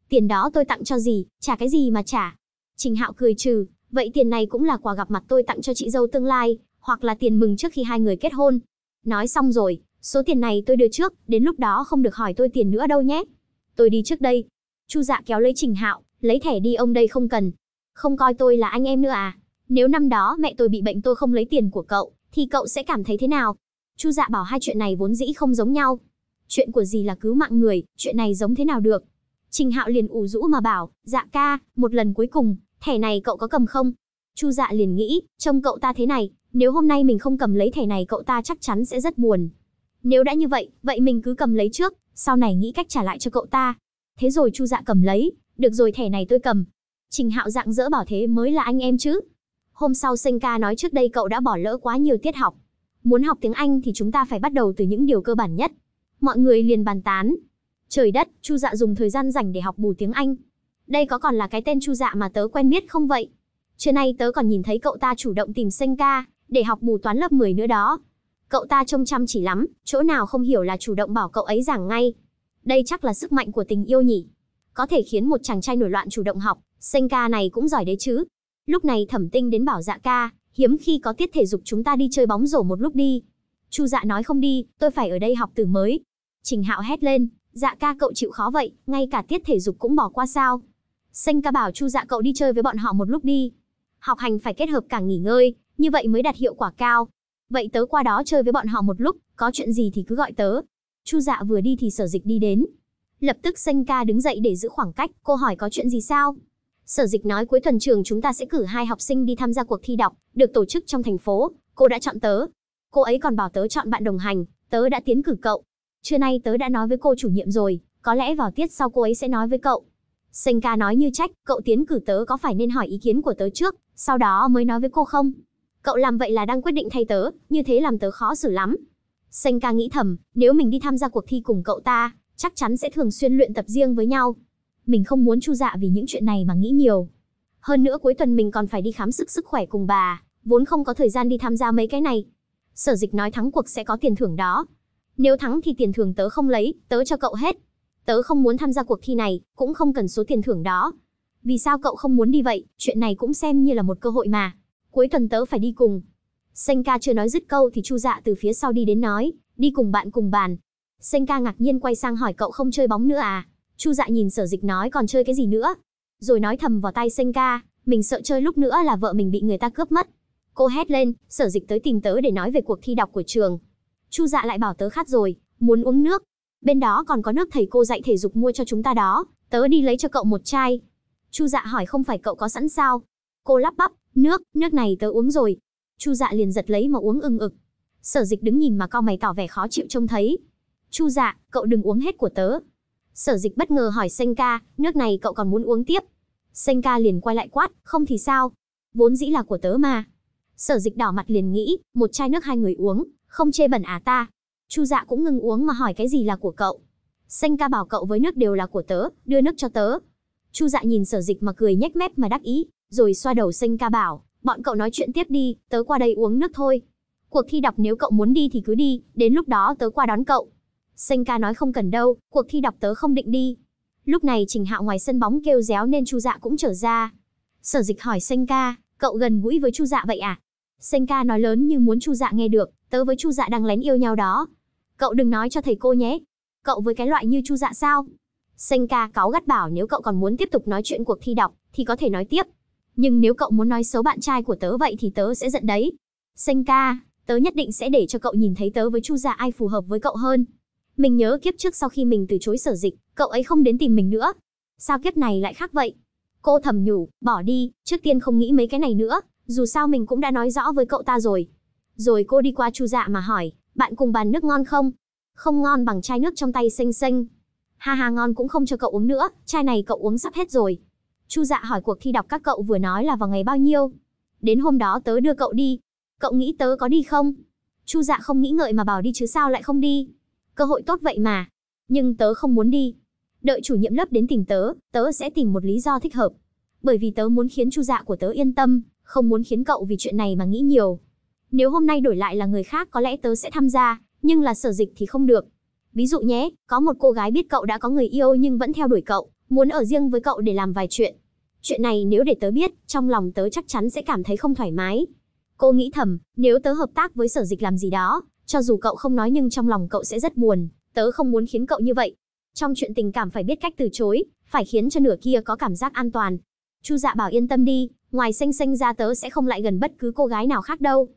Tiền đó tôi tặng cho gì, trả cái gì mà trả? Trình Hạo cười trừ, vậy tiền này cũng là quà gặp mặt tôi tặng cho chị dâu tương lai, hoặc là tiền mừng trước khi hai người kết hôn. Nói xong rồi, số tiền này tôi đưa trước, đến lúc đó không được hỏi tôi tiền nữa đâu nhé. Tôi đi trước đây. Chu Dạ kéo lấy Trình Hạo, lấy thẻ đi ông đây không cần. Không coi tôi là anh em nữa à? Nếu năm đó mẹ tôi bị bệnh tôi không lấy tiền của cậu, thì cậu sẽ cảm thấy thế nào? Chu Dạ bảo hai chuyện này vốn dĩ không giống nhau. Chuyện của gì là cứu mạng người, chuyện này giống thế nào được? Trình Hạo liền ủ rũ mà bảo, "Dạ ca, một lần cuối cùng, thẻ này cậu có cầm không? Chu dạ liền nghĩ, trông cậu ta thế này, nếu hôm nay mình không cầm lấy thẻ này cậu ta chắc chắn sẽ rất buồn. Nếu đã như vậy, vậy mình cứ cầm lấy trước, sau này nghĩ cách trả lại cho cậu ta. Thế rồi Chu dạ cầm lấy, được rồi thẻ này tôi cầm. Trình hạo dạng dỡ bảo thế mới là anh em chứ. Hôm sau Sinh ca nói trước đây cậu đã bỏ lỡ quá nhiều tiết học. Muốn học tiếng Anh thì chúng ta phải bắt đầu từ những điều cơ bản nhất. Mọi người liền bàn tán. Trời đất, Chu dạ dùng thời gian rảnh để học bù tiếng Anh, đây có còn là cái tên Chu Dạ mà tớ quen biết không vậy? Trưa nay tớ còn nhìn thấy cậu ta chủ động tìm Sênh ca, để học bù toán lớp 10 nữa đó. Cậu ta trông chăm chỉ lắm, chỗ nào không hiểu là chủ động bảo cậu ấy giảng ngay. Đây chắc là sức mạnh của tình yêu nhỉ. Có thể khiến một chàng trai nổi loạn chủ động học, Sênh ca này cũng giỏi đấy chứ. Lúc này Thẩm Tinh đến bảo Dạ ca, hiếm khi có tiết thể dục chúng ta đi chơi bóng rổ một lúc đi. Chu Dạ nói không đi, tôi phải ở đây học từ mới. Trình Hạo hét lên, Dạ ca cậu chịu khó vậy, ngay cả tiết thể dục cũng bỏ qua sao? Xanh ca bảo Chu Dạ cậu đi chơi với bọn họ một lúc đi. Học hành phải kết hợp cả nghỉ ngơi, như vậy mới đạt hiệu quả cao. Vậy tớ qua đó chơi với bọn họ một lúc, có chuyện gì thì cứ gọi tớ. Chu Dạ vừa đi thì Sở Dịch đi đến. Lập tức Xanh ca đứng dậy để giữ khoảng cách, cô hỏi có chuyện gì sao? Sở Dịch nói cuối tuần trường chúng ta sẽ cử hai học sinh đi tham gia cuộc thi đọc, được tổ chức trong thành phố, cô đã chọn tớ. Cô ấy còn bảo tớ chọn bạn đồng hành, tớ đã tiến cử cậu. Trưa nay tớ đã nói với cô chủ nhiệm rồi, có lẽ vào tiết sau cô ấy sẽ nói với cậu. Sênh ca nói như trách, cậu tiến cử tớ có phải nên hỏi ý kiến của tớ trước, sau đó mới nói với cô không? Cậu làm vậy là đang quyết định thay tớ, như thế làm tớ khó xử lắm. Sênh ca nghĩ thầm, nếu mình đi tham gia cuộc thi cùng cậu ta, chắc chắn sẽ thường xuyên luyện tập riêng với nhau. Mình không muốn chu dạ vì những chuyện này mà nghĩ nhiều. Hơn nữa cuối tuần mình còn phải đi khám sức sức khỏe cùng bà, vốn không có thời gian đi tham gia mấy cái này. Sở dịch nói thắng cuộc sẽ có tiền thưởng đó. Nếu thắng thì tiền thưởng tớ không lấy, tớ cho cậu hết. Tớ không muốn tham gia cuộc thi này, cũng không cần số tiền thưởng đó. Vì sao cậu không muốn đi vậy, chuyện này cũng xem như là một cơ hội mà. Cuối tuần tớ phải đi cùng. Sênh ca chưa nói dứt câu thì Chu dạ từ phía sau đi đến nói, đi cùng bạn cùng bàn. Sênh ca ngạc nhiên quay sang hỏi cậu không chơi bóng nữa à? Chu dạ nhìn sở dịch nói còn chơi cái gì nữa? Rồi nói thầm vào tay Sênh ca, mình sợ chơi lúc nữa là vợ mình bị người ta cướp mất. Cô hét lên, sở dịch tới tìm tớ để nói về cuộc thi đọc của trường. Chu dạ lại bảo tớ khát rồi, muốn uống nước, bên đó còn có nước thầy cô dạy thể dục mua cho chúng ta đó, tớ đi lấy cho cậu một chai. Chu dạ hỏi không phải cậu có sẵn sao? Cô lắp bắp, nước, nước này tớ uống rồi. Chu dạ liền giật lấy mà uống ưng ực. Sở dịch đứng nhìn mà co mày tỏ vẻ khó chịu trông thấy. Chu dạ, cậu đừng uống hết của tớ. Sở dịch bất ngờ hỏi Sênh ca, nước này cậu còn muốn uống tiếp. Sênh ca liền quay lại quát, không thì sao? Vốn dĩ là của tớ mà. Sở dịch đỏ mặt liền nghĩ, một chai nước hai người uống, không chê bẩn à ta, Chu Dạ cũng ngừng uống mà hỏi cái gì là của cậu. Xanh ca bảo cậu với nước đều là của tớ, đưa nước cho tớ. Chu Dạ nhìn Sở Dịch mà cười nhếch mép mà đắc ý, rồi xoa đầu Xanh ca bảo, bọn cậu nói chuyện tiếp đi, tớ qua đây uống nước thôi. Cuộc thi đọc nếu cậu muốn đi thì cứ đi, đến lúc đó tớ qua đón cậu. Xanh ca nói không cần đâu, cuộc thi đọc tớ không định đi. Lúc này Trình Hạo ngoài sân bóng kêu réo nên Chu Dạ cũng trở ra. Sở Dịch hỏi Xanh ca, cậu gần gũi với Chu Dạ vậy à? Xanh ca nói lớn như muốn Chu Dạ nghe được, tớ với Chu Dạ đang lén yêu nhau đó. Cậu đừng nói cho thầy cô nhé. Cậu với cái loại như chu dạ sao? Senka cáo gắt bảo nếu cậu còn muốn tiếp tục nói chuyện cuộc thi đọc, thì có thể nói tiếp. Nhưng nếu cậu muốn nói xấu bạn trai của tớ vậy thì tớ sẽ giận đấy. Senka, tớ nhất định sẽ để cho cậu nhìn thấy tớ với chu dạ ai phù hợp với cậu hơn. Mình nhớ kiếp trước sau khi mình từ chối sở dịch, cậu ấy không đến tìm mình nữa. Sao kiếp này lại khác vậy? Cô thầm nhủ, bỏ đi, trước tiên không nghĩ mấy cái này nữa, dù sao mình cũng đã nói rõ với cậu ta rồi. Rồi cô đi qua chu dạ mà hỏi, bạn cùng bàn nước ngon không? Không ngon bằng chai nước trong tay xanh xanh. Ha ha ngon cũng không cho cậu uống nữa, chai này cậu uống sắp hết rồi. Chu dạ hỏi cuộc thi đọc các cậu vừa nói là vào ngày bao nhiêu. Đến hôm đó tớ đưa cậu đi. Cậu nghĩ tớ có đi không? Chu dạ không nghĩ ngợi mà bảo đi chứ sao lại không đi. Cơ hội tốt vậy mà. Nhưng tớ không muốn đi. Đợi chủ nhiệm lớp đến tìm tớ, tớ sẽ tìm một lý do thích hợp. Bởi vì tớ muốn khiến chu dạ của tớ yên tâm, không muốn khiến cậu vì chuyện này mà nghĩ nhiều. Nếu hôm nay đổi lại là người khác có lẽ tớ sẽ tham gia, nhưng là sở dịch thì không được. Ví dụ nhé, có một cô gái biết cậu đã có người yêu nhưng vẫn theo đuổi cậu, muốn ở riêng với cậu để làm vài chuyện. Chuyện này nếu để tớ biết, trong lòng tớ chắc chắn sẽ cảm thấy không thoải mái. Cô nghĩ thầm, nếu tớ hợp tác với sở dịch làm gì đó, cho dù cậu không nói nhưng trong lòng cậu sẽ rất buồn, tớ không muốn khiến cậu như vậy. Trong chuyện tình cảm phải biết cách từ chối, phải khiến cho nửa kia có cảm giác an toàn. Chu Dạ bảo yên tâm đi, ngoài xanh xanh ra tớ sẽ không lại gần bất cứ cô gái nào khác đâu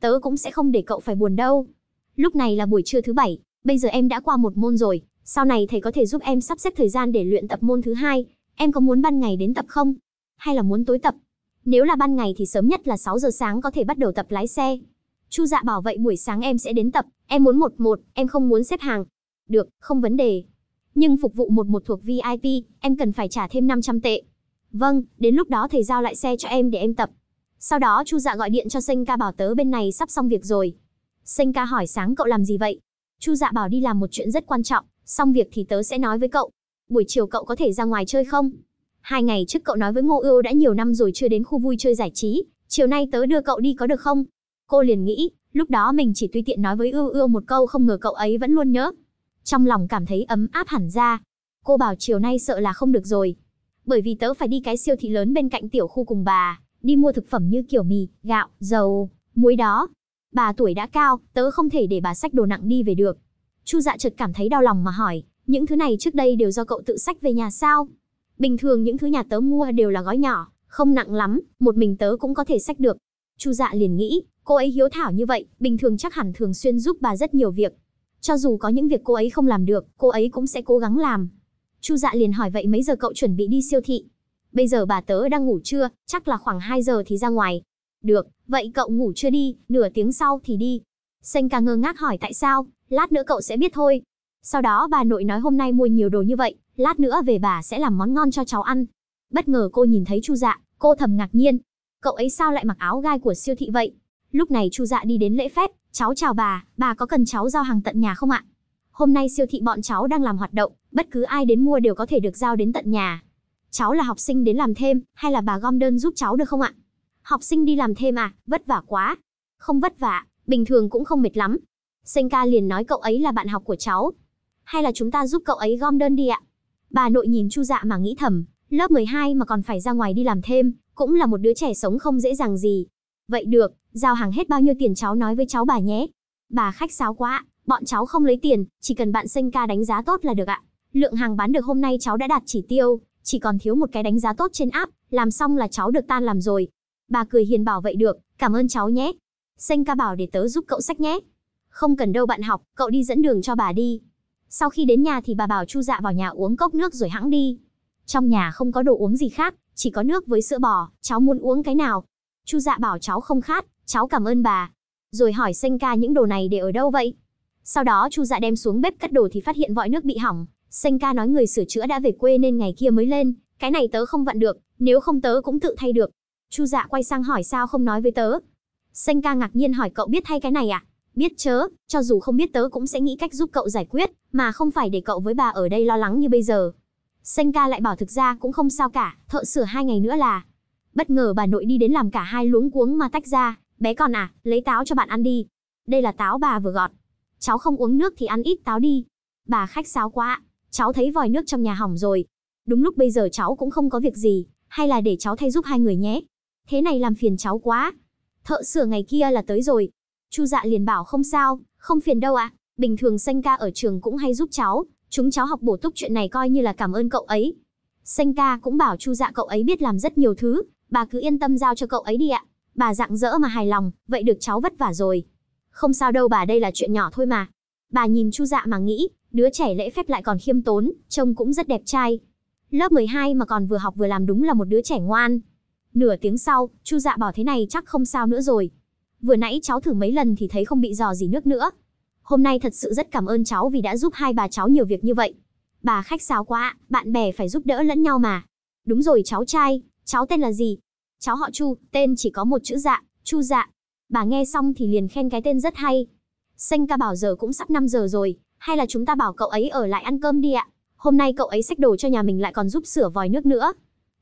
tớ cũng sẽ không để cậu phải buồn đâu. Lúc này là buổi trưa thứ bảy, bây giờ em đã qua một môn rồi, sau này thầy có thể giúp em sắp xếp thời gian để luyện tập môn thứ hai, em có muốn ban ngày đến tập không? Hay là muốn tối tập? Nếu là ban ngày thì sớm nhất là 6 giờ sáng có thể bắt đầu tập lái xe. Chu Dạ bảo vậy buổi sáng em sẽ đến tập, em muốn một một, em không muốn xếp hàng. Được, không vấn đề. Nhưng phục vụ một một thuộc VIP, em cần phải trả thêm 500 tệ. Vâng, đến lúc đó thầy giao lại xe cho em để em tập. Sau đó Chu Dạ gọi điện cho Sênh Ca bảo tớ bên này sắp xong việc rồi. Sênh Ca hỏi sáng cậu làm gì vậy? Chu Dạ bảo đi làm một chuyện rất quan trọng, xong việc thì tớ sẽ nói với cậu. Buổi chiều cậu có thể ra ngoài chơi không? Hai ngày trước cậu nói với Ngô Ưu đã nhiều năm rồi chưa đến khu vui chơi giải trí, chiều nay tớ đưa cậu đi có được không? Cô liền nghĩ, lúc đó mình chỉ tùy tiện nói với Ưu Ưu một câu không ngờ cậu ấy vẫn luôn nhớ. Trong lòng cảm thấy ấm áp hẳn ra. Cô bảo chiều nay sợ là không được rồi, bởi vì tớ phải đi cái siêu thị lớn bên cạnh tiểu khu cùng bà đi mua thực phẩm như kiểu mì, gạo, dầu, muối đó. Bà tuổi đã cao, tớ không thể để bà xách đồ nặng đi về được. Chu dạ chợt cảm thấy đau lòng mà hỏi, những thứ này trước đây đều do cậu tự xách về nhà sao? Bình thường những thứ nhà tớ mua đều là gói nhỏ, không nặng lắm, một mình tớ cũng có thể xách được. Chu dạ liền nghĩ, cô ấy hiếu thảo như vậy, bình thường chắc hẳn thường xuyên giúp bà rất nhiều việc. Cho dù có những việc cô ấy không làm được, cô ấy cũng sẽ cố gắng làm. Chu dạ liền hỏi vậy mấy giờ cậu chuẩn bị đi siêu thị? bây giờ bà tớ đang ngủ trưa, chắc là khoảng 2 giờ thì ra ngoài. Được, vậy cậu ngủ chưa đi, nửa tiếng sau thì đi. Xanh ca ngơ ngác hỏi tại sao, lát nữa cậu sẽ biết thôi. Sau đó bà nội nói hôm nay mua nhiều đồ như vậy, lát nữa về bà sẽ làm món ngon cho cháu ăn. Bất ngờ cô nhìn thấy Chu Dạ, cô thầm ngạc nhiên. Cậu ấy sao lại mặc áo gai của siêu thị vậy? Lúc này Chu Dạ đi đến lễ phép, cháu chào bà, bà có cần cháu giao hàng tận nhà không ạ? Hôm nay siêu thị bọn cháu đang làm hoạt động, bất cứ ai đến mua đều có thể được giao đến tận nhà cháu là học sinh đến làm thêm, hay là bà gom đơn giúp cháu được không ạ? Học sinh đi làm thêm à, vất vả quá. Không vất vả, bình thường cũng không mệt lắm. Senka liền nói cậu ấy là bạn học của cháu. Hay là chúng ta giúp cậu ấy gom đơn đi ạ? Bà nội nhìn Chu Dạ mà nghĩ thầm, lớp 12 mà còn phải ra ngoài đi làm thêm, cũng là một đứa trẻ sống không dễ dàng gì. Vậy được, giao hàng hết bao nhiêu tiền cháu nói với cháu bà nhé. Bà khách sáo quá, bọn cháu không lấy tiền, chỉ cần bạn Senka đánh giá tốt là được ạ. Lượng hàng bán được hôm nay cháu đã đạt chỉ tiêu, chỉ còn thiếu một cái đánh giá tốt trên app, làm xong là cháu được tan làm rồi. Bà cười hiền bảo vậy được, cảm ơn cháu nhé. Xanh ca bảo để tớ giúp cậu sách nhé. Không cần đâu bạn học, cậu đi dẫn đường cho bà đi. Sau khi đến nhà thì bà bảo Chu Dạ vào nhà uống cốc nước rồi hãng đi. Trong nhà không có đồ uống gì khác, chỉ có nước với sữa bò, cháu muốn uống cái nào? Chu Dạ bảo cháu không khát, cháu cảm ơn bà. Rồi hỏi Xanh ca những đồ này để ở đâu vậy? Sau đó Chu Dạ đem xuống bếp cắt đồ thì phát hiện vòi nước bị hỏng, Xanh ca nói người sửa chữa đã về quê nên ngày kia mới lên, cái này tớ không vặn được, nếu không tớ cũng tự thay được. Chu dạ quay sang hỏi sao không nói với tớ. Xanh ca ngạc nhiên hỏi cậu biết thay cái này à? Biết chớ, cho dù không biết tớ cũng sẽ nghĩ cách giúp cậu giải quyết, mà không phải để cậu với bà ở đây lo lắng như bây giờ. Xanh ca lại bảo thực ra cũng không sao cả, thợ sửa hai ngày nữa là. Bất ngờ bà nội đi đến làm cả hai luống cuống mà tách ra, bé con à, lấy táo cho bạn ăn đi. Đây là táo bà vừa gọt. Cháu không uống nước thì ăn ít táo đi. Bà khách sáo quá ạ cháu thấy vòi nước trong nhà hỏng rồi. Đúng lúc bây giờ cháu cũng không có việc gì, hay là để cháu thay giúp hai người nhé. Thế này làm phiền cháu quá. Thợ sửa ngày kia là tới rồi. Chu dạ liền bảo không sao, không phiền đâu ạ. À. Bình thường Sanh ca ở trường cũng hay giúp cháu, chúng cháu học bổ túc chuyện này coi như là cảm ơn cậu ấy. Sanh ca cũng bảo Chu dạ cậu ấy biết làm rất nhiều thứ, bà cứ yên tâm giao cho cậu ấy đi ạ. Bà dạng dỡ mà hài lòng, vậy được cháu vất vả rồi. Không sao đâu bà đây là chuyện nhỏ thôi mà. Bà nhìn Chu Dạ mà nghĩ, đứa trẻ lễ phép lại còn khiêm tốn, trông cũng rất đẹp trai. Lớp 12 mà còn vừa học vừa làm đúng là một đứa trẻ ngoan. Nửa tiếng sau, Chu Dạ bảo thế này chắc không sao nữa rồi. Vừa nãy cháu thử mấy lần thì thấy không bị dò gì nước nữa. Hôm nay thật sự rất cảm ơn cháu vì đã giúp hai bà cháu nhiều việc như vậy. Bà khách sáo quá, bạn bè phải giúp đỡ lẫn nhau mà. Đúng rồi cháu trai, cháu tên là gì? Cháu họ Chu, tên chỉ có một chữ dạ, Chu dạ. Bà nghe xong thì liền khen cái tên rất hay, Xanh ca bảo giờ cũng sắp 5 giờ rồi, hay là chúng ta bảo cậu ấy ở lại ăn cơm đi ạ. Hôm nay cậu ấy xách đồ cho nhà mình lại còn giúp sửa vòi nước nữa.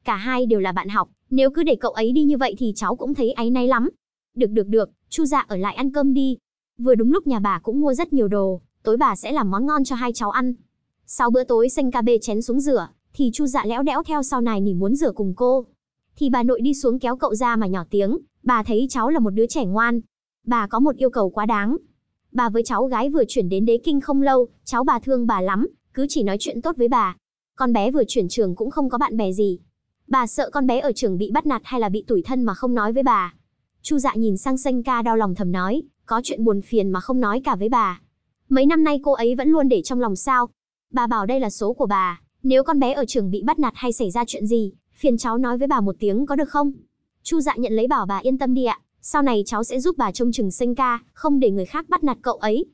Cả hai đều là bạn học, nếu cứ để cậu ấy đi như vậy thì cháu cũng thấy áy náy lắm. Được được được, Chu dạ ở lại ăn cơm đi. Vừa đúng lúc nhà bà cũng mua rất nhiều đồ, tối bà sẽ làm món ngon cho hai cháu ăn. Sau bữa tối xanh ca bê chén xuống rửa, thì Chu dạ lẽo đẽo theo sau này nỉ muốn rửa cùng cô. Thì bà nội đi xuống kéo cậu ra mà nhỏ tiếng, bà thấy cháu là một đứa trẻ ngoan. Bà có một yêu cầu quá đáng, Bà với cháu gái vừa chuyển đến đế kinh không lâu, cháu bà thương bà lắm, cứ chỉ nói chuyện tốt với bà. Con bé vừa chuyển trường cũng không có bạn bè gì. Bà sợ con bé ở trường bị bắt nạt hay là bị tủi thân mà không nói với bà. Chu dạ nhìn sang xanh ca đau lòng thầm nói, có chuyện buồn phiền mà không nói cả với bà. Mấy năm nay cô ấy vẫn luôn để trong lòng sao. Bà bảo đây là số của bà, nếu con bé ở trường bị bắt nạt hay xảy ra chuyện gì, phiền cháu nói với bà một tiếng có được không? Chu dạ nhận lấy bảo bà yên tâm đi ạ, sau này cháu sẽ giúp bà trông chừng sinh ca, không để người khác bắt nạt cậu ấy.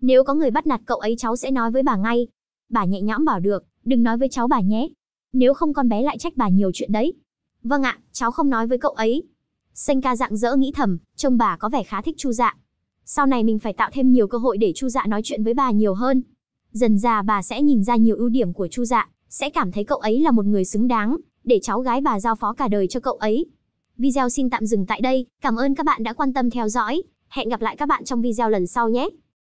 Nếu có người bắt nạt cậu ấy cháu sẽ nói với bà ngay. Bà nhẹ nhõm bảo được, đừng nói với cháu bà nhé. Nếu không con bé lại trách bà nhiều chuyện đấy. Vâng ạ, cháu không nói với cậu ấy. Sinh ca dạng dỡ nghĩ thầm, trông bà có vẻ khá thích chu dạ. Sau này mình phải tạo thêm nhiều cơ hội để chu dạ nói chuyện với bà nhiều hơn. Dần già bà sẽ nhìn ra nhiều ưu điểm của chu dạ, sẽ cảm thấy cậu ấy là một người xứng đáng, để cháu gái bà giao phó cả đời cho cậu ấy. Video xin tạm dừng tại đây, cảm ơn các bạn đã quan tâm theo dõi, hẹn gặp lại các bạn trong video lần sau nhé.